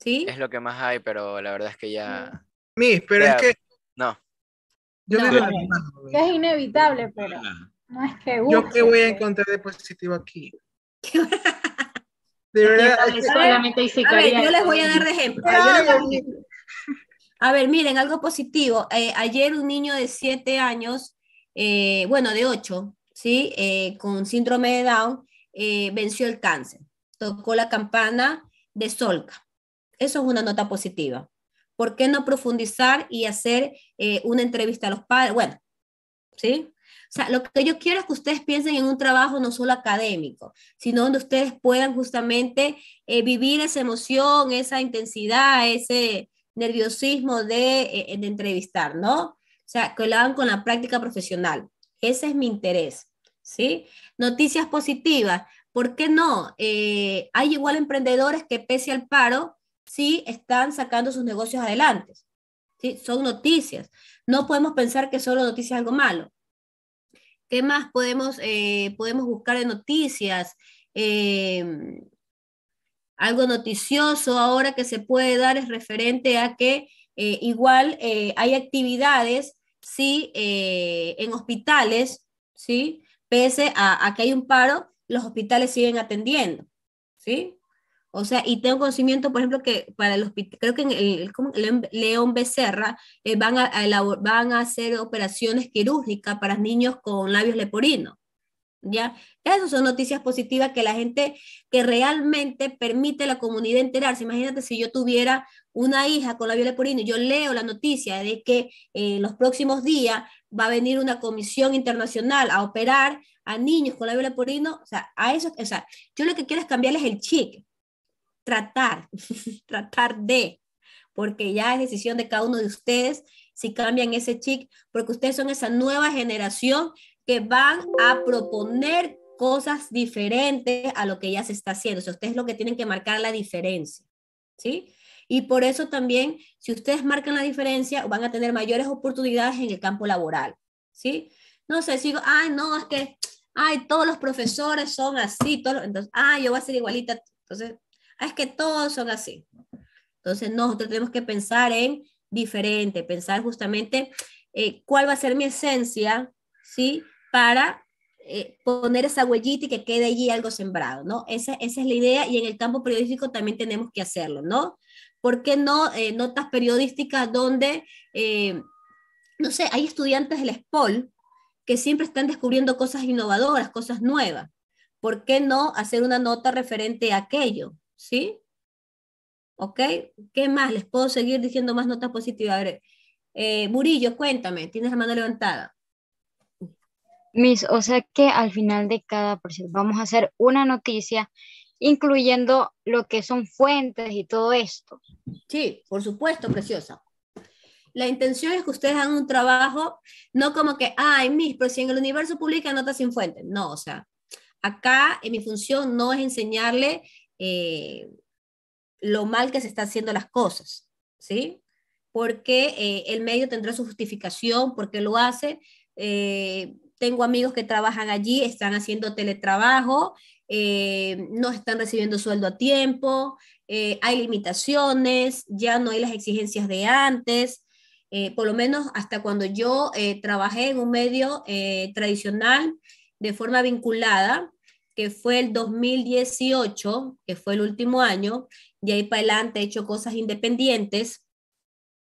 ¿Sí? Es lo que más hay, pero la verdad es que ya... Mis, pero es que... No. Yo es inevitable, pero no es que Yo qué voy a pues. encontrar de positivo aquí. a yo les voy a dar de ejemplo. A ver, miren, algo positivo. Eh, ayer un niño de 7 años, eh, bueno, de 8, ¿sí? Eh, con síndrome de Down, venció el cáncer. Tocó la campana de Solca. Eso es una nota positiva. ¿Por qué no profundizar y hacer una entrevista a los padres? Bueno, ¿sí? sea, lo que yo quiero es que ustedes piensen en un trabajo no solo académico, sino donde ustedes puedan justamente eh, vivir esa emoción, esa intensidad, ese nerviosismo eh, eh, de, entrevistar, ¿no? O sea, que lo hagan con la práctica profesional. Ese es mi interés, ¿sí? Noticias positivas. ¿Por qué no? hay igual emprendedores que pese al paro, sí están sacando sus negocios adelante. ¿sí? Son noticias. No podemos pensar que solo noticias es algo malo. ¿Qué más podemos, eh, podemos buscar de noticias? Em, algo noticioso ahora que se puede dar es referente a que eh, igual eh, hay actividades, sí, en hospitales, sí, pese a, a que hay un paro, los hospitales siguen atendiendo, sí. O sea, y tengo conocimiento, por ejemplo, que para el hospital, creo que en el, León Becerra eh, van, a, van a hacer operaciones quirúrgicas para niños con labios leporinos. ¿Ya? Esas son noticias positivas que la gente, que realmente permite a la comunidad enterarse. Imagínate si yo tuviera una hija con labios leporinos. yo leo la noticia de que en los próximos días va a venir una comisión internacional a operar a niños con labios leporinos. O sea, a eso, o sea, yo lo que quiero es cambiarles el chip tratar, tratar de, porque ya es decisión de cada uno de ustedes si cambian ese chic, porque ustedes son esa nueva generación que van a proponer cosas diferentes a lo que ya se está haciendo. O sea, ustedes lo que tienen que marcar la diferencia, ¿sí? Y por eso también, si ustedes marcan la diferencia, van a tener mayores oportunidades en el campo laboral, ¿sí? No sé, sigo, ay, no, es que, ay, todos los profesores son así, todos, entonces, ay, ah, yo voy a ser igualita. Entonces, Ah, es que todos son así. Entonces nosotros tenemos que pensar en diferente, pensar justamente eh, cuál va a ser mi esencia, ¿sí? Para eh, poner esa huellita y que quede allí algo sembrado, ¿no? Esa, esa, es la idea y en el campo periodístico también tenemos que hacerlo, ¿no? ¿Por qué no eh, notas periodísticas donde, no sé, hay estudiantes del SPOL que siempre están descubriendo cosas innovadoras, cosas nuevas? ¿Por qué no hacer una nota referente a aquello? ¿sí? ¿Ok? ¿Qué más? Les puedo seguir diciendo más notas positivas. A ver, eh, Murillo, cuéntame, tienes la mano levantada. Miss. o sea que al final de cada proceso vamos a hacer una noticia incluyendo lo que son fuentes y todo esto. Sí, por supuesto, preciosa. La intención es que ustedes hagan un trabajo, no como que, ay, Miss, pero si en el universo publica notas sin fuentes. No, o sea, acá mi función no es enseñarle eh, lo mal que se están haciendo las cosas, ¿sí? Porque eh, el medio tendrá su justificación, porque lo hace. Eh, tengo amigos que trabajan allí, están haciendo teletrabajo, no están recibiendo sueldo a tiempo, hay limitaciones, ya no hay las exigencias de antes. por lo menos hasta cuando yo trabajé en un medio tradicional de forma vinculada, que fue el 2018, que fue el último año, y ahí para adelante he hecho cosas independientes,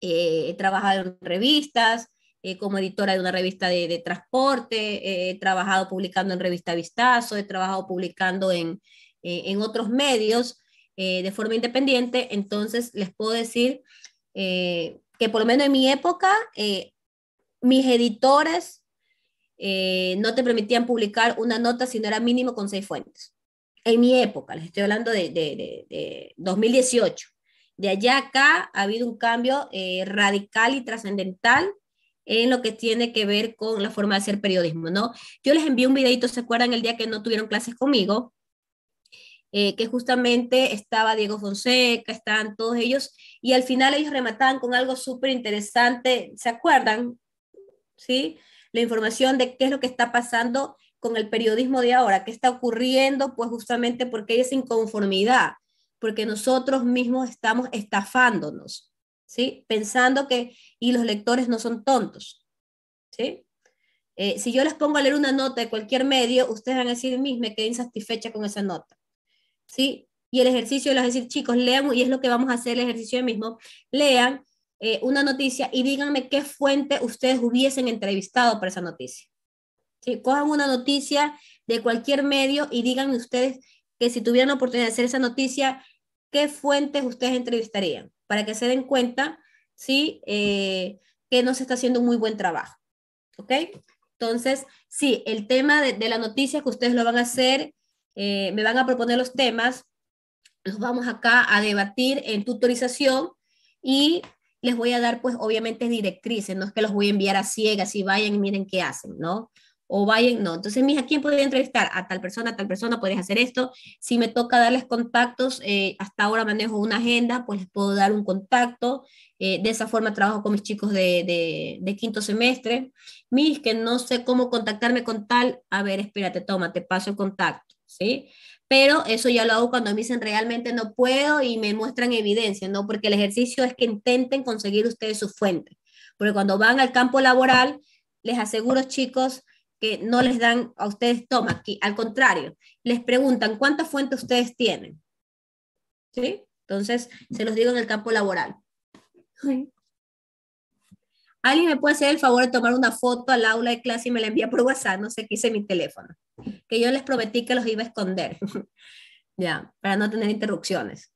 eh, he trabajado en revistas, eh, como editora de una revista de, transporte, eh, he trabajado publicando en revista Vistazo, he trabajado publicando en, en otros medios de forma independiente, entonces les puedo decir que por lo menos en mi época, mis editores eh, no te permitían publicar una nota si no era mínimo con seis fuentes. En mi época, les estoy hablando de, 2018. De allá acá ha habido un cambio eh, radical y trascendental en lo que tiene que ver con la forma de hacer periodismo, ¿no? Yo les envié un videito, ¿se acuerdan? El día que no tuvieron clases conmigo, eh, que justamente estaba Diego Fonseca, estaban todos ellos, y al final ellos remataban con algo súper interesante, ¿se acuerdan? ¿Sí? sí la información de qué es lo que está pasando con el periodismo de ahora, qué está ocurriendo, pues justamente porque hay esa inconformidad, porque nosotros mismos estamos estafándonos, ¿sí? Pensando que, y los lectores no son tontos, ¿sí? Eh, si yo les pongo a leer una nota de cualquier medio, ustedes van a decir, mis, me quedé insatisfecha con esa nota, ¿sí? Y el ejercicio de les decir, chicos, lean, y es lo que vamos a hacer el ejercicio mismo, lean eh, una noticia y díganme qué fuente ustedes hubiesen entrevistado para esa noticia. ¿Sí? Cojan una noticia de cualquier medio y díganme ustedes que si tuvieran la oportunidad de hacer esa noticia, qué fuentes ustedes entrevistarían para que se den cuenta ¿sí? Eh, que no se está haciendo muy buen trabajo. ¿Ok? Entonces, sí, el tema de, la noticia que ustedes lo van a hacer, eh, me van a proponer los temas, los vamos acá a debatir en tutorización y les voy a dar, pues, obviamente directrices, no es que los voy a enviar a ciegas y vayan y miren qué hacen, ¿no? O vayan, no. Entonces, mija, ¿quién podría entrevistar? A tal persona, a tal persona, puedes hacer esto. Si me toca darles contactos, eh, hasta ahora manejo una agenda, pues les puedo dar un contacto. Eh, de esa forma trabajo con mis chicos de, de quinto semestre. Mis, que no sé cómo contactarme con tal, a ver, espérate, toma, te paso el contacto, ¿sí? pero eso ya lo hago cuando me dicen realmente no puedo y me muestran evidencia, ¿no? Porque el ejercicio es que intenten conseguir ustedes su fuente. porque cuando van al campo laboral, les aseguro chicos que no les dan a ustedes toma, aquí, al contrario, les preguntan cuántas fuentes ustedes tienen, ¿sí? Entonces, se los digo en el campo laboral alguien me puede hacer el favor de tomar una foto al aula de clase y me la envía por WhatsApp, no sé qué hice mi teléfono, que yo les prometí que los iba a esconder, ya, para no tener interrupciones.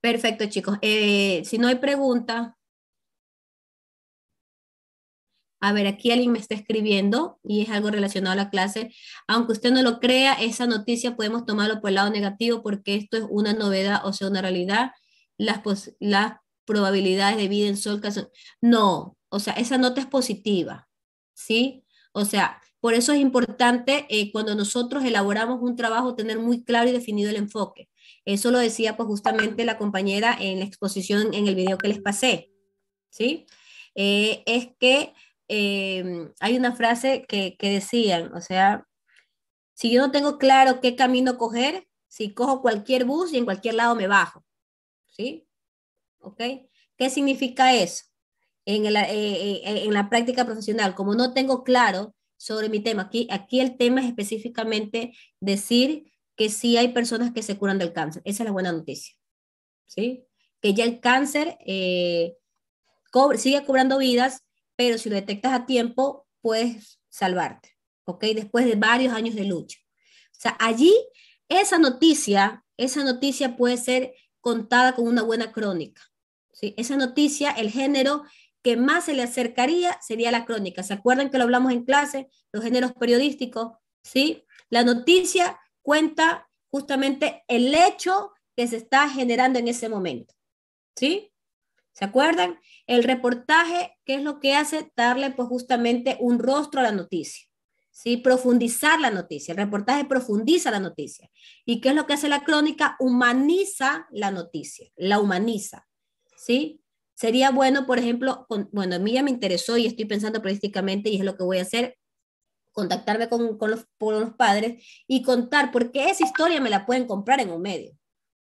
Perfecto, chicos. Eh, si no hay pregunta, a ver, aquí alguien me está escribiendo y es algo relacionado a la clase. Aunque usted no lo crea, esa noticia podemos tomarlo por el lado negativo porque esto es una novedad, o sea, una realidad. Las, las probabilidades de vida en sol, caso. No, o sea, esa nota es positiva, ¿sí? O sea, por eso es importante eh, cuando nosotros elaboramos un trabajo tener muy claro y definido el enfoque. Eso lo decía pues justamente la compañera en la exposición en el video que les pasé, ¿sí? Eh, es que em, hay una frase que, que decían, o sea, si yo no tengo claro qué camino coger, si cojo cualquier bus y en cualquier lado me bajo, ¿sí? ¿ok? ¿Qué significa eso? Eh, eh, en la, práctica profesional, como no tengo claro sobre mi tema, aquí, aquí el tema es específicamente decir que sí hay personas que se curan del cáncer, esa es la buena noticia, ¿sí? Que ya el cáncer eh, sigue cobrando vidas, pero si lo detectas a tiempo, puedes salvarte, ¿ok? Después de varios años de lucha. O sea, allí esa noticia, esa noticia puede ser contada con una buena crónica, ¿sí? Esa noticia, el género que más se le acercaría sería la crónica. ¿Se acuerdan que lo hablamos en clase? Los géneros periodísticos, ¿sí? La noticia cuenta justamente el hecho que se está generando en ese momento, ¿sí? ¿Se acuerdan? El reportaje, ¿qué es lo que hace? Darle pues justamente un rostro a la noticia, ¿sí? Profundizar la noticia. El reportaje profundiza la noticia. ¿Y qué es lo que hace la crónica? Humaniza la noticia, la humaniza. ¿sí? Sería bueno, por ejemplo, bueno, a mí ya me interesó y estoy pensando prácticamente y es lo que voy a hacer, contactarme con, los, padres y contar, porque esa historia me la pueden comprar en un medio.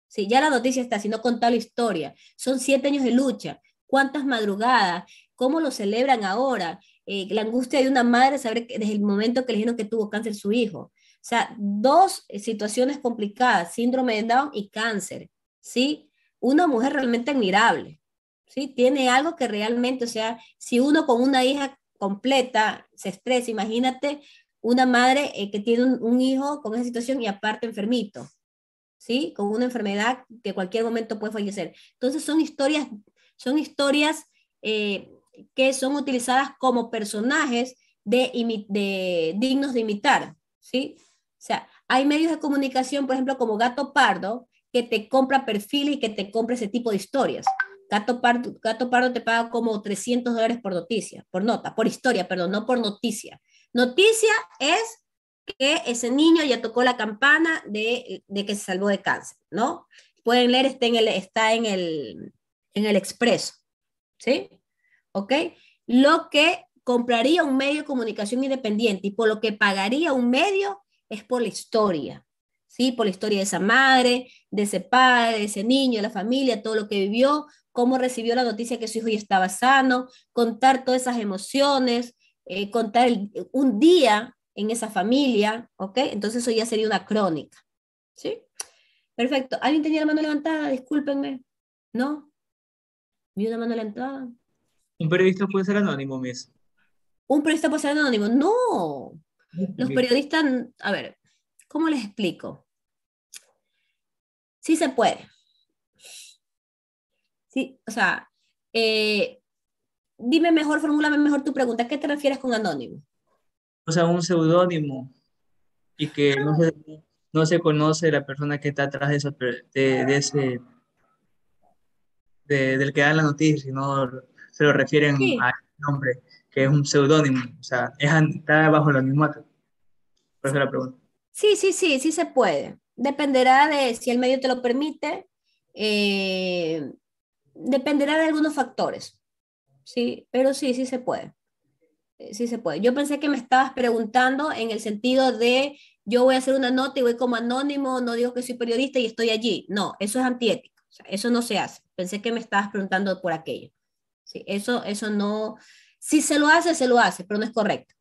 Sí, ya la noticia está, sino contar la historia. Son siete años de lucha. ¿Cuántas madrugadas? ¿Cómo lo celebran ahora? Eh, la angustia de una madre saber que desde el momento que le dijeron que tuvo cáncer su hijo. O sea, dos eh, situaciones complicadas, síndrome de Down y cáncer, ¿sí? una mujer realmente admirable, ¿sí? Tiene algo que realmente, o sea, si uno con una hija completa se estresa, imagínate una madre eh, que tiene un, hijo con esa situación y aparte enfermito, ¿sí? Con una enfermedad que cualquier momento puede fallecer. Entonces son historias, son historias eh, que son utilizadas como personajes de, dignos de imitar, ¿sí? O sea, hay medios de comunicación, por ejemplo, como Gato Pardo, que te compra perfil y que te compra ese tipo de historias. Gato Pardo, te paga como 300 dólares por noticia, por nota, por historia, perdón, no por noticia. Noticia es que ese niño ya tocó la campana de, de que se salvó de cáncer, ¿no? Pueden leer, está en el, está en el, en el expreso, ¿sí? ¿Ok? Lo que compraría un medio de comunicación independiente y por lo que pagaría un medio es por la historia. ¿sí? Por la historia de esa madre, de ese padre, de ese niño, de la familia, todo lo que vivió, cómo recibió la noticia que su hijo ya estaba sano, contar todas esas emociones, eh, contar un día en esa familia, ¿ok? Entonces eso ya sería una crónica, ¿sí? Perfecto. ¿Alguien tenía la mano levantada? Discúlpenme. ¿No? Vi una mano levantada. Un periodista puede ser anónimo, Miss. Un periodista puede ser anónimo. No. Los periodistas, a ver, ¿Cómo les explico? Sí se puede. Sí, o sea, eh, dime mejor, formúlame mejor tu pregunta. qué te refieres con anónimo? O sea, un seudónimo y que ah. no se, conoce la persona que está atrás de, de, ese, del que da la noticia, sino se lo refieren a ese nombre, que es un seudónimo, o sea, está bajo el misma Por eso la pregunta. Sí, sí, sí, sí se puede. Dependerá de si el medio te lo permite, eh, dependerá de algunos factores, ¿sí? Pero sí, sí se puede. Eh, sí se puede. Yo pensé que me estabas preguntando en el sentido de yo voy a hacer una nota y voy como anónimo, no digo que soy periodista y estoy allí. No, eso es antiético. eso no se hace. Pensé que me estabas preguntando por aquello. Sí, eso, eso no. Si se lo hace, se lo hace, pero no es correcto.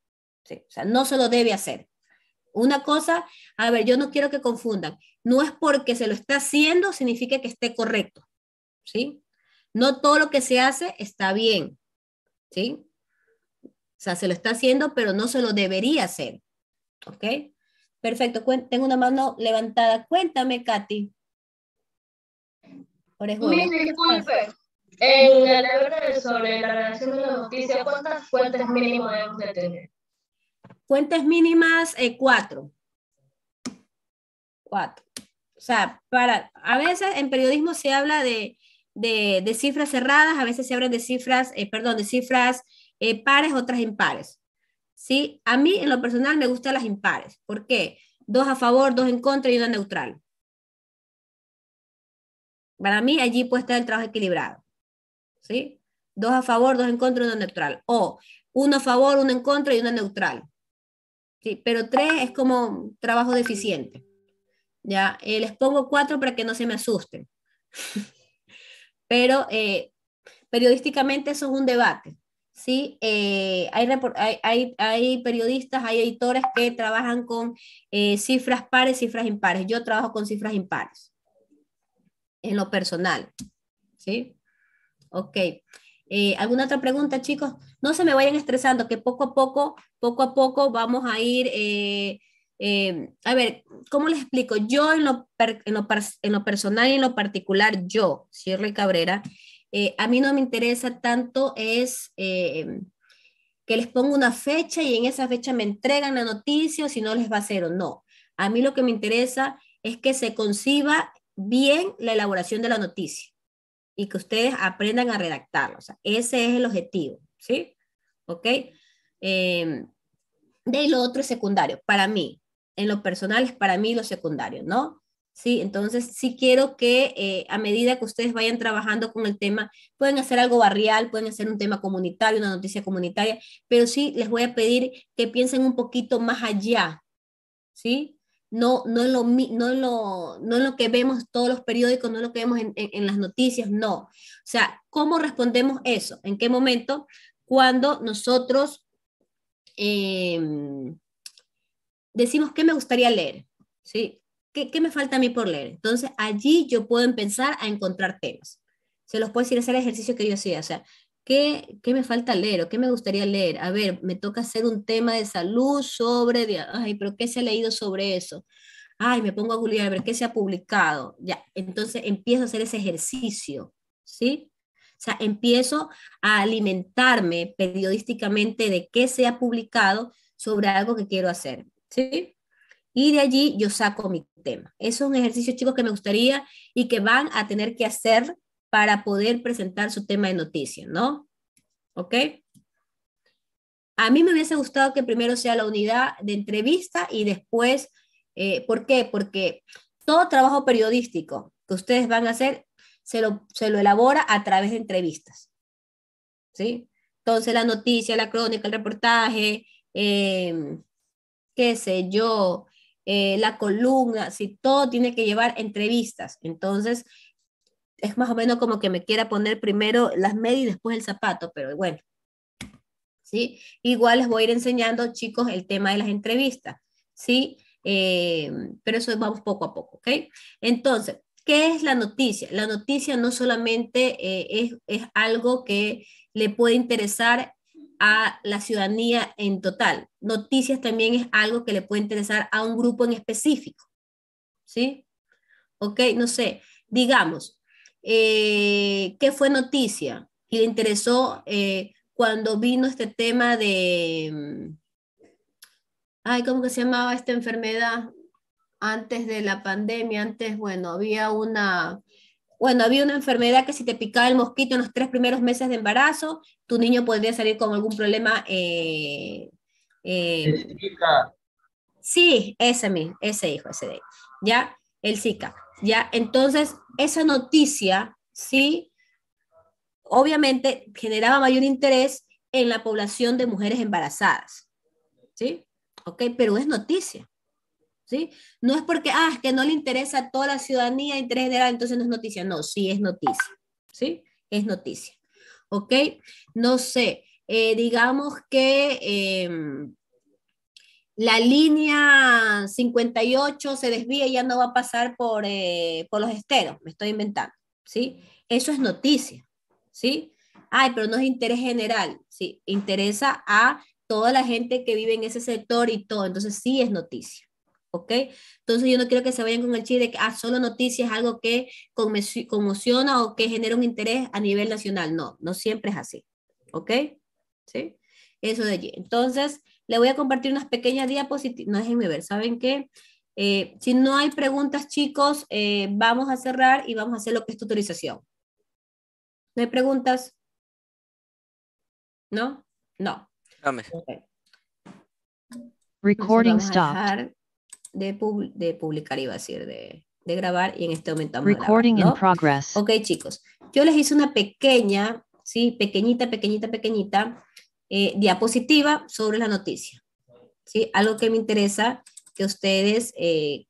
o sea, no se lo debe hacer. Una cosa, a ver, yo no quiero que confundan, no es porque se lo está haciendo significa que esté correcto, ¿sí? No todo lo que se hace está bien, ¿sí? O sea, se lo está haciendo, pero no se lo debería hacer, ¿ok? Perfecto, tengo una mano levantada. Cuéntame, Katy. disculpe. En el sobre la relación de la noticia, ¿cuántas fuentes mínimas debemos Fuentes mínimas, eh, cuatro. Cuatro. O sea, para, a veces en periodismo se habla de, cifras cerradas, a veces se habla de cifras, eh, perdón, de cifras eh, pares, otras impares. ¿Sí? A mí, en lo personal, me gustan las impares. ¿Por qué? Dos a favor, dos en contra y una neutral. Para mí, allí puede estar el trabajo equilibrado. ¿Sí? Dos a favor, dos en contra y una neutral. O uno a favor, uno en contra y una neutral. Sí, pero tres es como trabajo deficiente. Ya, eh, les pongo cuatro para que no se me asusten. pero eh, periodísticamente eso es un debate. ¿sí? Eh, hay, hay, hay, periodistas, hay editores que trabajan con cifras pares, cifras impares. Yo trabajo con cifras impares en lo personal. ¿sí? Ok. ¿Alguna otra pregunta, chicos? no se me vayan estresando, que poco a poco, poco a poco vamos a ir... Eh, eh, a ver, ¿cómo les explico? Yo en lo, personal y en lo particular, yo, Cierre Cabrera, eh, a mí no me interesa tanto es que les ponga una fecha y en esa fecha me entregan la noticia o si no les va a hacer o no. A mí lo que me interesa es que se conciba bien la elaboración de la noticia y que ustedes aprendan a redactarla. ese es el objetivo. ¿sí? ¿Ok? Em, de lo otro es secundario, para mí, en lo personal es para mí lo secundario, ¿no? Sí, entonces sí quiero que eh, a medida que ustedes vayan trabajando con el tema, pueden hacer algo barrial, pueden hacer un tema comunitario, una noticia comunitaria, pero sí les voy a pedir que piensen un poquito más allá, ¿sí? no, no, lo, no, lo, que vemos todos los periódicos, no lo que vemos en, las noticias, no. O sea, ¿cómo respondemos eso? ¿En qué momento? Cuando nosotros em, decimos qué me gustaría leer, ¿sí? ¿Qué, me falta a mí por leer? Entonces, allí yo puedo empezar a encontrar temas. Se los puedo decir, hacer el ejercicio que yo hacía. O sea, ¿Qué, me falta leer o qué me gustaría leer? A ver, me toca hacer un tema de salud sobre, ay, pero ¿qué se ha leído sobre eso? Ay, me pongo a googlear a ver qué se ha publicado. Ya, entonces empiezo a hacer ese ejercicio, ¿sí? O sea, empiezo a alimentarme periodísticamente de qué se ha publicado sobre algo que quiero hacer, ¿sí? Y de allí yo saco mi tema. Eso es un ejercicio, chicos, que me gustaría y que van a tener que hacer para poder presentar su tema de noticia, ¿no? ¿Ok? A mí me hubiese gustado que primero sea la unidad de entrevista y después, eh, ¿por qué? Porque todo trabajo periodístico que ustedes van a hacer se lo, elabora a través de entrevistas, ¿sí? Entonces la noticia, la crónica, el reportaje, em, qué sé yo, eh, la columna, si todo tiene que llevar entrevistas. Entonces, es más o menos como que me quiera poner primero las medias y después el zapato, pero bueno. ¿Sí? Igual les voy a ir enseñando, chicos, el tema de las entrevistas, ¿sí? Eh, pero eso vamos poco a poco, ¿ok? Entonces, ¿qué es la noticia? La noticia no solamente eh, es, es algo que le puede interesar a la ciudadanía en total. Noticias también es algo que le puede interesar a un grupo en específico, ¿sí? Ok, no sé, digamos, eh, qué fue noticia y le interesó eh, cuando vino este tema de, mm, ay, ¿cómo que se llamaba esta enfermedad? Antes de la pandemia, antes, bueno, había una, bueno, había una enfermedad que si te picaba el mosquito en los tres primeros meses de embarazo, tu niño podría salir con algún problema. Eh, eh sí, ese, ese hijo, ese de ¿ya? El Zika. ¿ya? Entonces, esa noticia, ¿sí? Obviamente generaba mayor interés en la población de mujeres embarazadas, ¿sí? ¿Ok? Pero es noticia, ¿sí? No es porque, ah, es que no le interesa a toda la ciudadanía, interés general, entonces no es noticia. No, sí es noticia, ¿sí? Es noticia, ¿ok? No sé, eh, digamos que... Eh, la línea 58 se desvía y ya no va a pasar por, eh, por los esteros, me estoy inventando, ¿sí? Eso es noticia, ¿sí? Ay, pero no es interés general, ¿sí? Interesa a toda la gente que vive en ese sector y todo, entonces sí es noticia. ¿ok? Entonces yo no quiero que se vayan con el chile de que ah, solo noticia es algo que conmociona o que genera un interés a nivel nacional. No, no siempre es así, ¿ok? ¿Sí? Eso de allí. Entonces, le voy a compartir unas pequeñas diapositivas. No, déjenme ver, ¿saben qué? Eh, si no hay preguntas, chicos, eh, vamos a cerrar y vamos a hacer lo que es tutorización. ¿No hay preguntas? ¿No? No. Recording stop. de, publicar, iba a decir, de, grabar y en este momento vamos Recording a in progress. Ok, chicos. Yo les hice una pequeña, sí, pequeñita, pequeñita, pequeñita, eh, diapositiva sobre la noticia. ¿sí? Algo que me interesa que ustedes eh,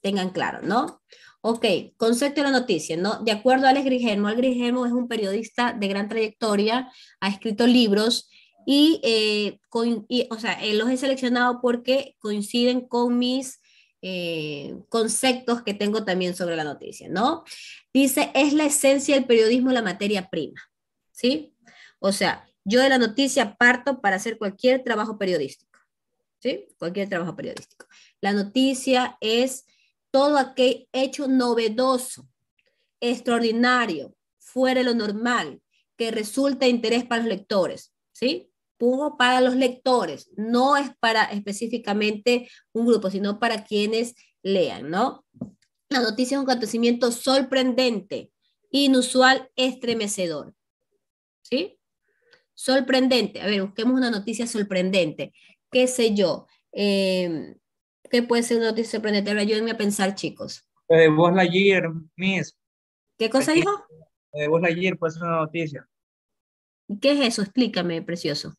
tengan claro, ¿no? Ok, concepto de la noticia, ¿no? De acuerdo a Alex Grigelmo, Alex Grigelmo es un periodista de gran trayectoria, ha escrito libros y, eh, o sea, los he seleccionado porque coinciden con mis conceptos que tengo también sobre la noticia, ¿no? Dice, es la esencia del periodismo la materia prima, ¿sí? O sea, yo de la noticia parto para hacer cualquier trabajo periodístico. ¿Sí? Cualquier trabajo periodístico. La noticia es todo aquel hecho novedoso, extraordinario, fuera de lo normal, que resulta de interés para los lectores, ¿sí? Puro para los lectores, no es para específicamente un grupo, sino para quienes lean, ¿no? La noticia es un acontecimiento sorprendente, inusual, estremecedor, ¿sí? Sorprendente, a ver, busquemos una noticia sorprendente. ¿Qué sé yo? Em, ¿Qué puede ser una noticia sorprendente? ayúdenme a pensar, chicos. ¿Qué cosa dijo? una noticia. ¿Qué es eso? Explícame, precioso.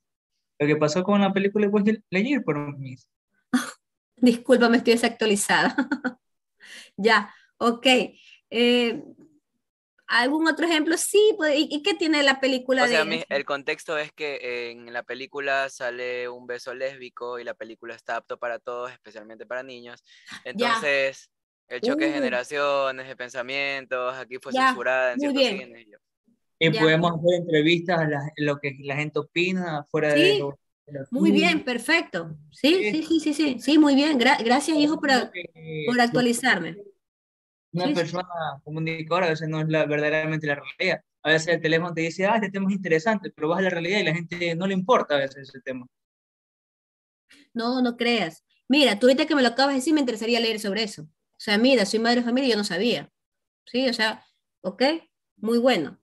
Lo que pasó con la película de la por Miss. Disculpa, me estoy desactualizada. ya, ok. Eh, ¿Algún otro ejemplo? Sí, pues, ¿y, qué tiene la película? el contexto es que en la película sale un beso lésbico y la película está apto para todos, especialmente para niños. Entonces, el choque de uh. generaciones, de pensamientos, aquí fue censurada Muy bien. y podemos hacer entrevistas a lo que la gente opina fuera de... muy bien, perfecto. Sí, sí, sí, sí, sí, sí, muy bien. gracias, hijo, por actualizarme una persona comunicadora a veces no es la, verdaderamente la realidad. A veces el teléfono te dice, ah, este tema es interesante, pero vas a la realidad y la gente no le importa a veces ese tema. No, no creas. Mira, tú ahorita que me lo acabas de decir, me interesaría leer sobre eso. O sea, mira, soy madre de familia y yo no sabía. Sí, o sea, ok, muy bueno.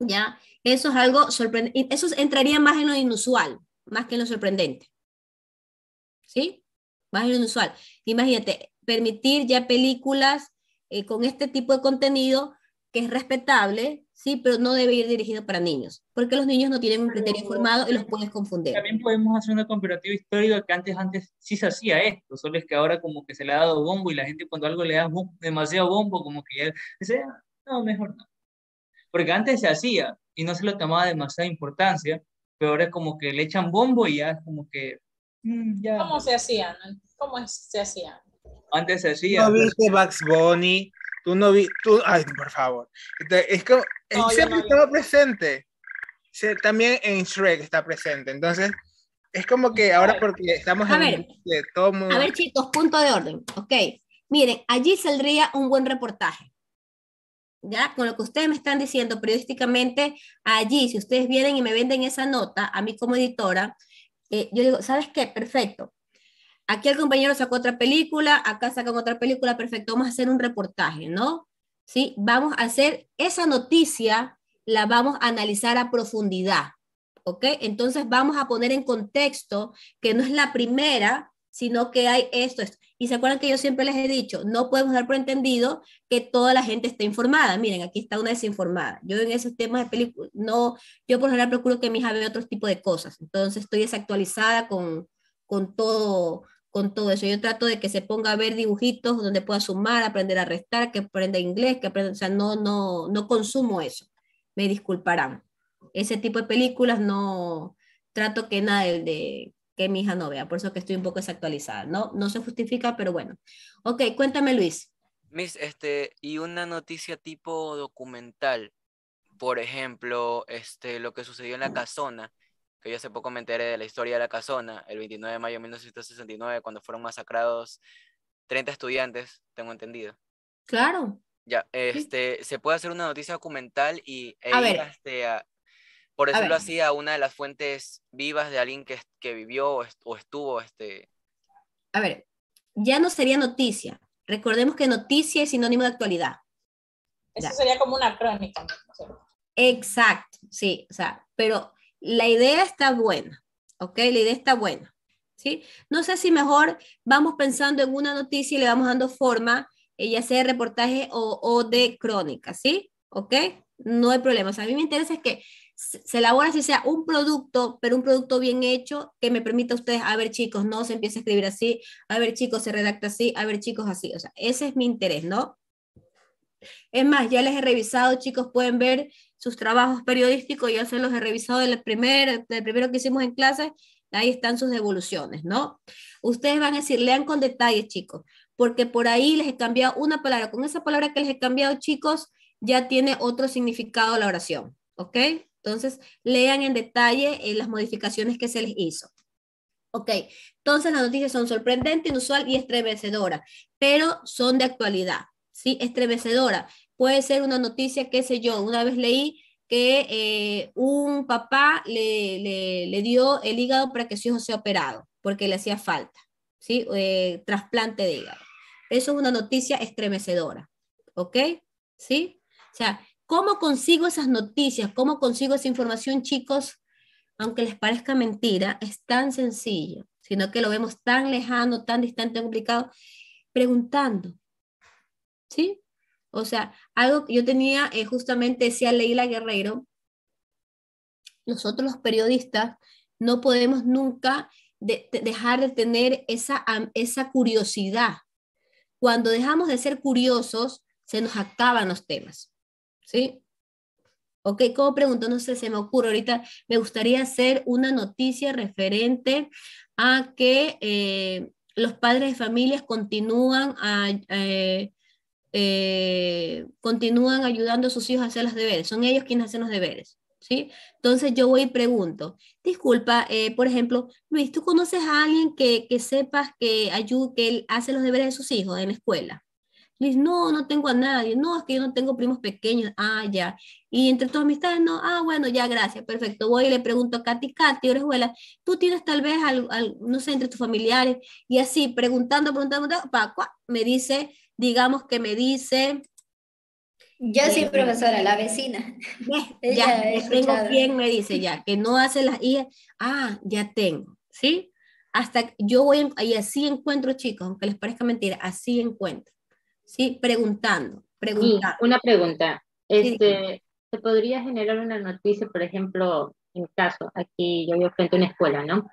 Ya, eso es algo sorprendente. Eso entraría más en lo inusual, más que en lo sorprendente. ¿Sí? Más en lo inusual. Imagínate, permitir ya películas eh, con este tipo de contenido que es respetable, sí, pero no debe ir dirigido para niños, porque los niños no tienen un criterio formado y los puedes confundir. También podemos hacer una comparativa histórica que antes, antes sí se hacía esto, solo es que ahora como que se le ha dado bombo y la gente cuando algo le da demasiado bombo, como que ya ah, no, mejor no. Porque antes se hacía y no se lo tomaba demasiada importancia, pero ahora es como que le echan bombo y ya es como que... Mm, ¿Cómo se hacían? ¿Cómo se hacían? Antes decía. no viste Bugs Bunny? Tú no vi, tú, ay, por favor. Es como, él eh, siempre estaba presente. también en Shrek está presente. Entonces, es como que ahora porque estamos en ver, todo mundo... A ver, chicos, punto de orden. Ok. Miren, allí saldría un buen reportaje. ¿Ya? Con lo que ustedes me están diciendo periodísticamente, allí, si ustedes vienen y me venden esa nota a mí como editora, eh, yo digo, ¿sabes qué? Perfecto. Aquí el compañero sacó otra película, acá sacan otra película, perfecto, vamos a hacer un reportaje, ¿no? ¿Sí? Vamos a hacer esa noticia, la vamos a analizar a profundidad, ¿ok? Entonces vamos a poner en contexto que no es la primera, sino que hay esto, esto. Y se acuerdan que yo siempre les he dicho, no podemos dar por entendido que toda la gente está informada. Miren, aquí está una desinformada. Yo en esos temas de película, no, yo por lo general procuro que mi hija vea otro tipo de cosas. Entonces estoy desactualizada con, con todo, con todo eso. Yo trato de que se ponga a ver dibujitos donde pueda sumar, aprender a restar, que aprenda inglés, que aprenda, o sea, no, no, no consumo eso. Me disculparán. Ese tipo de películas no trato que nada de, de que mi hija no vea, por eso que estoy un poco desactualizada, ¿no? No se justifica, pero bueno. Ok, cuéntame Luis. Miss, este, y una noticia tipo documental, por ejemplo, este, lo que sucedió en la mm. casona, que yo hace poco me enteré de la historia de la casona, el 29 de mayo de 1969, cuando fueron masacrados 30 estudiantes, tengo entendido. Claro. Ya, este, se puede hacer una noticia documental y e a ver. Este, por ejemplo, así, a una de las fuentes vivas de alguien que, que vivió o, estuvo. Este... A ver, ya no sería noticia. Recordemos que noticia es sinónimo de actualidad. Eso sería como una crónica. Exacto, sí, o sea, pero la idea está buena, ¿ok? La idea está buena, ¿sí? No sé si mejor vamos pensando en una noticia y le vamos dando forma, eh, ya sea de reportaje o, de crónica, ¿sí? ¿Ok? No hay problema. O sea, a mí me interesa es que se elabora si sea un producto, pero un producto bien hecho que me permita a ustedes, a ver chicos, no se empieza a escribir así, a ver chicos, se redacta así, a ver chicos, así. O sea, ese es mi interés, ¿no? Es más, ya les he revisado, chicos, pueden ver sus trabajos periodísticos, ya se los he revisado del, primer, del primero que hicimos en clase, ahí están sus devoluciones, ¿no? Ustedes van a decir, lean con detalle, chicos, porque por ahí les he cambiado una palabra. Con esa palabra que les he cambiado, chicos, ya tiene otro significado la oración, ¿ok? Entonces, lean en detalle eh, las modificaciones que se les hizo. Ok, entonces las noticias son sorprendentes, inusual y estremecedora, pero son de actualidad, ¿sí? Estremecedora. Puede ser una noticia, qué sé yo, una vez leí que eh, un papá le, dio el hígado para que su hijo sea operado, porque le hacía falta, ¿sí? Eh, trasplante de hígado. Eso es una noticia estremecedora, ¿ok? ¿Sí? O sea, ¿cómo consigo esas noticias? ¿Cómo consigo esa información, chicos? Aunque les parezca mentira, es tan sencillo, sino que lo vemos tan lejano, tan distante, complicado, preguntando, ¿sí? O sea, algo que yo tenía, eh, justamente decía Leila Guerrero, nosotros los periodistas no podemos nunca dejar de tener esa, esa curiosidad. Cuando dejamos de ser curiosos, se nos acaban los temas. ¿Sí? Ok, como pregunto, no sé, se me ocurre ahorita, me gustaría hacer una noticia referente a que eh, los padres de familias continúan a, eh, eh, continúan ayudando a sus hijos a hacer los deberes, son ellos quienes hacen los deberes, ¿sí? Entonces yo voy y pregunto, disculpa, eh, por ejemplo, Luis, ¿tú conoces a alguien que, que sepas que ayude, que él hace los deberes de sus hijos en la escuela? Luis, no, no tengo a nadie, no, es que yo no tengo primos pequeños, ah, ya. Y entre tus amistades, no, ah, bueno, ya, gracias, perfecto. Voy y le pregunto a Katy, Katy, Orejuela, tú tienes tal vez, al, no sé, entre tus familiares, y así, preguntando, preguntando, preguntando, Paco me dice digamos que me dice... Ya sí, eh, profesora, la vecina. Ya, tengo quien me dice ya, que no hace las IA. ah, ya tengo, ¿sí? Hasta yo voy, y así encuentro chicos, aunque les parezca mentira, así encuentro, ¿sí? Preguntando, preguntando. una pregunta, este, ¿se podría generar una noticia, por ejemplo, en caso, aquí yo vivo frente a una escuela, ¿no?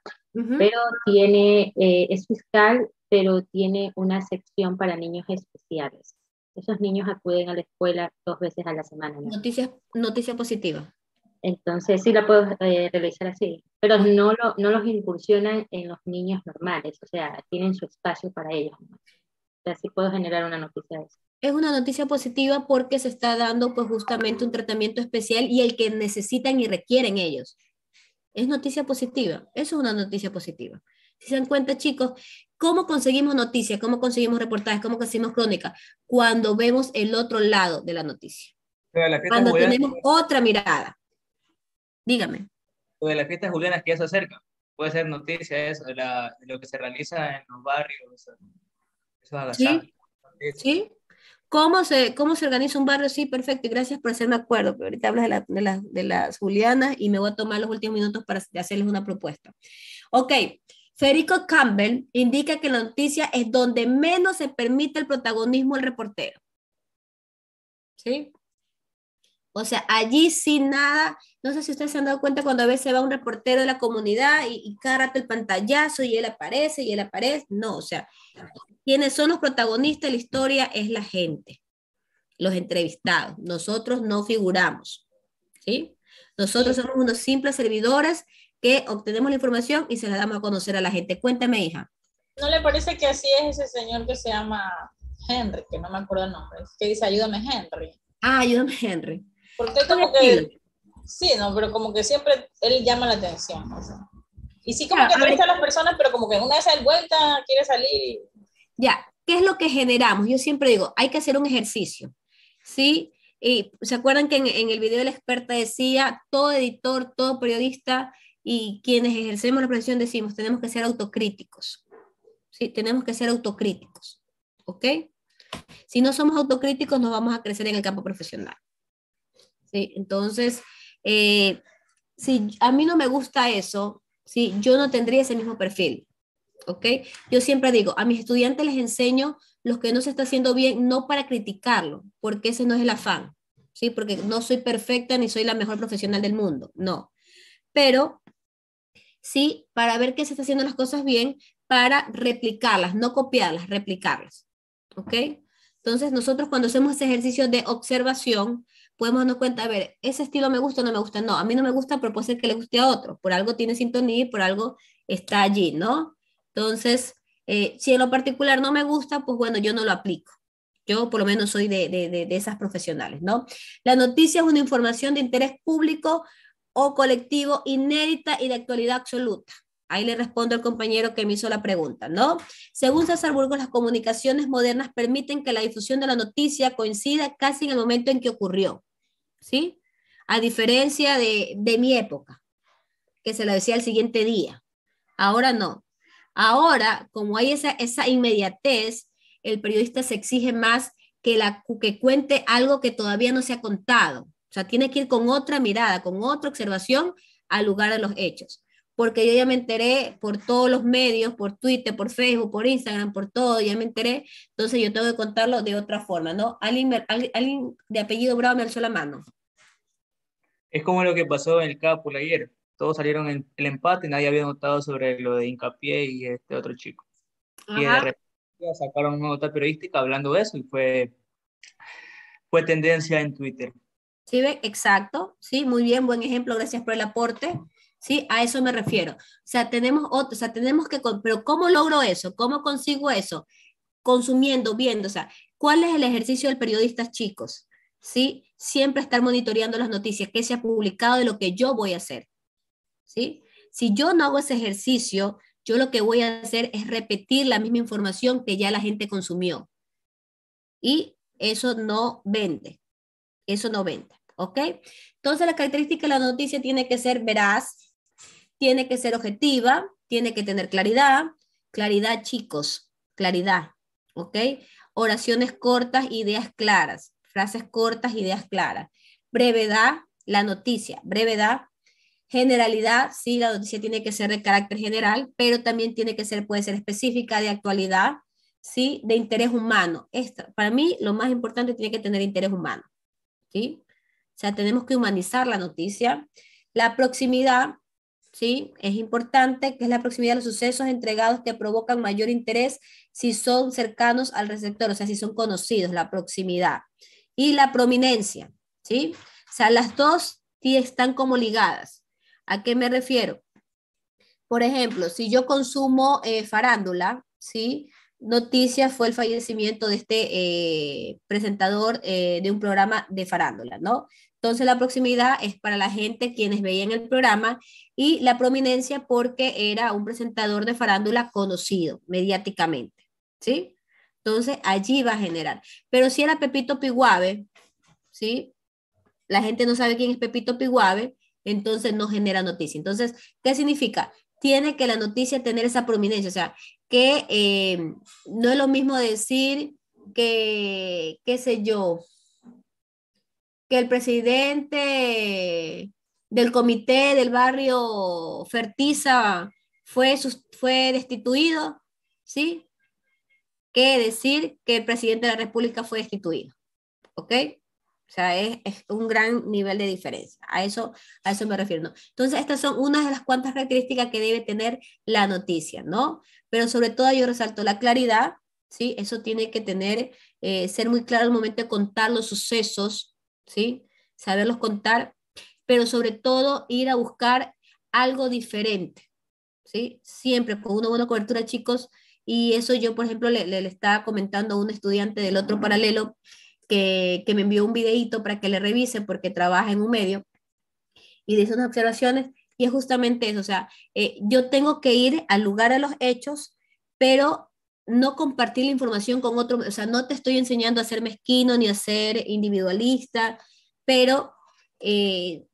Pero tiene, eh, es fiscal pero tiene una sección para niños especiales. Esos niños acuden a la escuela dos veces a la semana. Noticias, noticia positiva. Entonces sí la puedo revisar, eh, realizar así, pero no, lo, no los incursionan en los niños normales, o sea, tienen su espacio para ellos. Así puedo generar una noticia de eso. Es una noticia positiva porque se está dando pues justamente un tratamiento especial y el que necesitan y requieren ellos. Es noticia positiva, eso es una noticia positiva. Si se dan cuenta, chicos, ¿Cómo conseguimos noticias? ¿Cómo conseguimos reportajes? ¿Cómo conseguimos crónicas? Cuando vemos el otro lado de la noticia. Cuando tenemos otra mirada. Dígame. de las fiestas julianas que ya se acerca. Puede ser noticia eso, de, lo que se realiza en los barrios. ¿Sí? ¿Sí? ¿Cómo se, ¿Cómo se organiza un barrio? Sí, perfecto. Y gracias por hacerme acuerdo. Pero ahorita hablas de, de, de las julianas y me voy a tomar los últimos minutos para hacerles una propuesta. Ok. Federico Campbell indica que la noticia es donde menos se permite el protagonismo al reportero. ¿Sí? O sea, allí sin nada, no sé si ustedes se han dado cuenta cuando a veces va un reportero de la comunidad y, y el pantallazo y él aparece y él aparece. No, o sea, quienes son los protagonistas de la historia es la gente, los entrevistados. Nosotros no figuramos. ¿Sí? Nosotros somos unos simples servidores que obtenemos la información y se la damos a conocer a la gente. Cuéntame, hija. ¿No le parece que así es ese señor que se llama Henry, que no me acuerdo el nombre, que dice ayúdame Henry? Ah, ayúdame Henry. Porque como que... Sí, no, pero como que siempre él llama la atención. Y sí como que atrae a, las personas, pero como que una vez de vuelta quiere salir. Ya, ¿qué es lo que generamos? Yo siempre digo, hay que hacer un ejercicio, ¿sí? Y se acuerdan que en, en el video de la experta decía, todo editor, todo periodista y quienes ejercemos la profesión decimos, tenemos que ser autocríticos. Sí, tenemos que ser autocríticos. ¿Ok? Si no somos autocríticos, no vamos a crecer en el campo profesional. ¿Sí? Entonces, eh, si a mí no me gusta eso, ¿sí? yo no tendría ese mismo perfil. ¿Ok? Yo siempre digo, a mis estudiantes les enseño los que no se está haciendo bien, no para criticarlo, porque ese no es el afán. ¿Sí? Porque no soy perfecta ni soy la mejor profesional del mundo. No. Pero ¿sí? Para ver que se está haciendo las cosas bien, para replicarlas, no copiarlas, replicarlas, ¿ok? Entonces nosotros cuando hacemos ese ejercicio de observación, podemos darnos cuenta, a ver, ese estilo me gusta o no me gusta, no, a mí no me gusta, pero puede ser que le guste a otro, por algo tiene sintonía y por algo está allí, ¿no? Entonces, eh, si en lo particular no me gusta, pues bueno, yo no lo aplico. Yo por lo menos soy de esas profesionales, ¿no? La noticia es una información de interés público o colectivo inédita y de actualidad absoluta. Ahí le respondo al compañero que me hizo la pregunta, ¿no? Según César Burgos, las comunicaciones modernas permiten que la difusión de la noticia coincida casi en el momento en que ocurrió, ¿sí? A diferencia de, mi época, que se la decía el siguiente día. Ahora no. Ahora, como hay esa, esa inmediatez, el periodista se exige más que, la, que cuente algo que todavía no se ha contado, o sea, tiene que ir con otra mirada, con otra observación al lugar de los hechos. Porque yo ya me enteré por todos los medios, por Twitter, por Facebook, por Instagram, por todo, ya me enteré. Entonces yo tengo que contarlo de otra forma, ¿no? Alguien, alguien de apellido Bravo me alzó la mano. Es como lo que pasó en el Capul ayer. Todos salieron en el empate, nadie había notado sobre lo de hincapié y este otro chico. Y de repente sacaron una nota periodística hablando de eso y fue, fue tendencia en Twitter. ¿Sí Exacto, sí, muy bien, buen ejemplo, gracias por el aporte. ¿Sí? A eso me refiero. O sea, tenemos otro, o sea, tenemos que, pero ¿cómo logro eso? ¿Cómo consigo eso? Consumiendo, viendo, o sea, ¿cuál es el ejercicio del periodista, chicos? ¿Sí? Siempre estar monitoreando las noticias, qué se ha publicado de lo que yo voy a hacer. ¿Sí? Si yo no hago ese ejercicio, yo lo que voy a hacer es repetir la misma información que ya la gente consumió. Y eso no vende. Eso 90, ¿ok? Entonces la característica de la noticia tiene que ser veraz, tiene que ser objetiva, tiene que tener claridad. Claridad, chicos, claridad, ¿ok? Oraciones cortas, ideas claras, frases cortas, ideas claras. Brevedad, la noticia, brevedad. Generalidad, sí, la noticia tiene que ser de carácter general, pero también tiene que ser, puede ser específica, de actualidad, sí, de interés humano. para mí, lo más importante tiene que tener interés humano. ¿sí? O sea, tenemos que humanizar la noticia. La proximidad, ¿sí? Es importante que es la proximidad de los sucesos entregados que provocan mayor interés si son cercanos al receptor, o sea, si son conocidos, la proximidad. Y la prominencia, ¿sí? O sea, las dos sí están como ligadas. ¿A qué me refiero? Por ejemplo, si yo consumo eh, farándula, ¿sí? noticia fue el fallecimiento de este eh, presentador eh, de un programa de farándula, ¿no? Entonces la proximidad es para la gente quienes veían el programa y la prominencia porque era un presentador de farándula conocido mediáticamente, ¿sí? Entonces allí va a generar. Pero si era Pepito Piguave, ¿sí? La gente no sabe quién es Pepito Piguave, entonces no genera noticia. Entonces, ¿qué significa? Tiene que la noticia tener esa prominencia, o sea, que eh, no es lo mismo decir que, qué sé yo, que el presidente del comité del barrio Fertiza fue, fue destituido, ¿sí? Que decir que el presidente de la República fue destituido, ¿ok? O sea, es, un gran nivel de diferencia. A eso, a eso me refiero. Entonces, estas son unas de las cuantas características que debe tener la noticia, ¿no? Pero sobre todo yo resalto la claridad, ¿sí? Eso tiene que tener, eh, ser muy claro al momento de contar los sucesos, ¿sí? Saberlos contar, pero sobre todo ir a buscar algo diferente, ¿sí? Siempre con una buena cobertura, chicos. Y eso yo, por ejemplo, le, le, le estaba comentando a un estudiante del otro paralelo que, me envió un videito para que le revise porque trabaja en un medio y dice unas observaciones y es justamente eso, o sea, eh, yo tengo que ir al lugar a los hechos, pero no compartir la información con otro, o sea, no te estoy enseñando a ser mezquino ni a ser individualista, pero eh,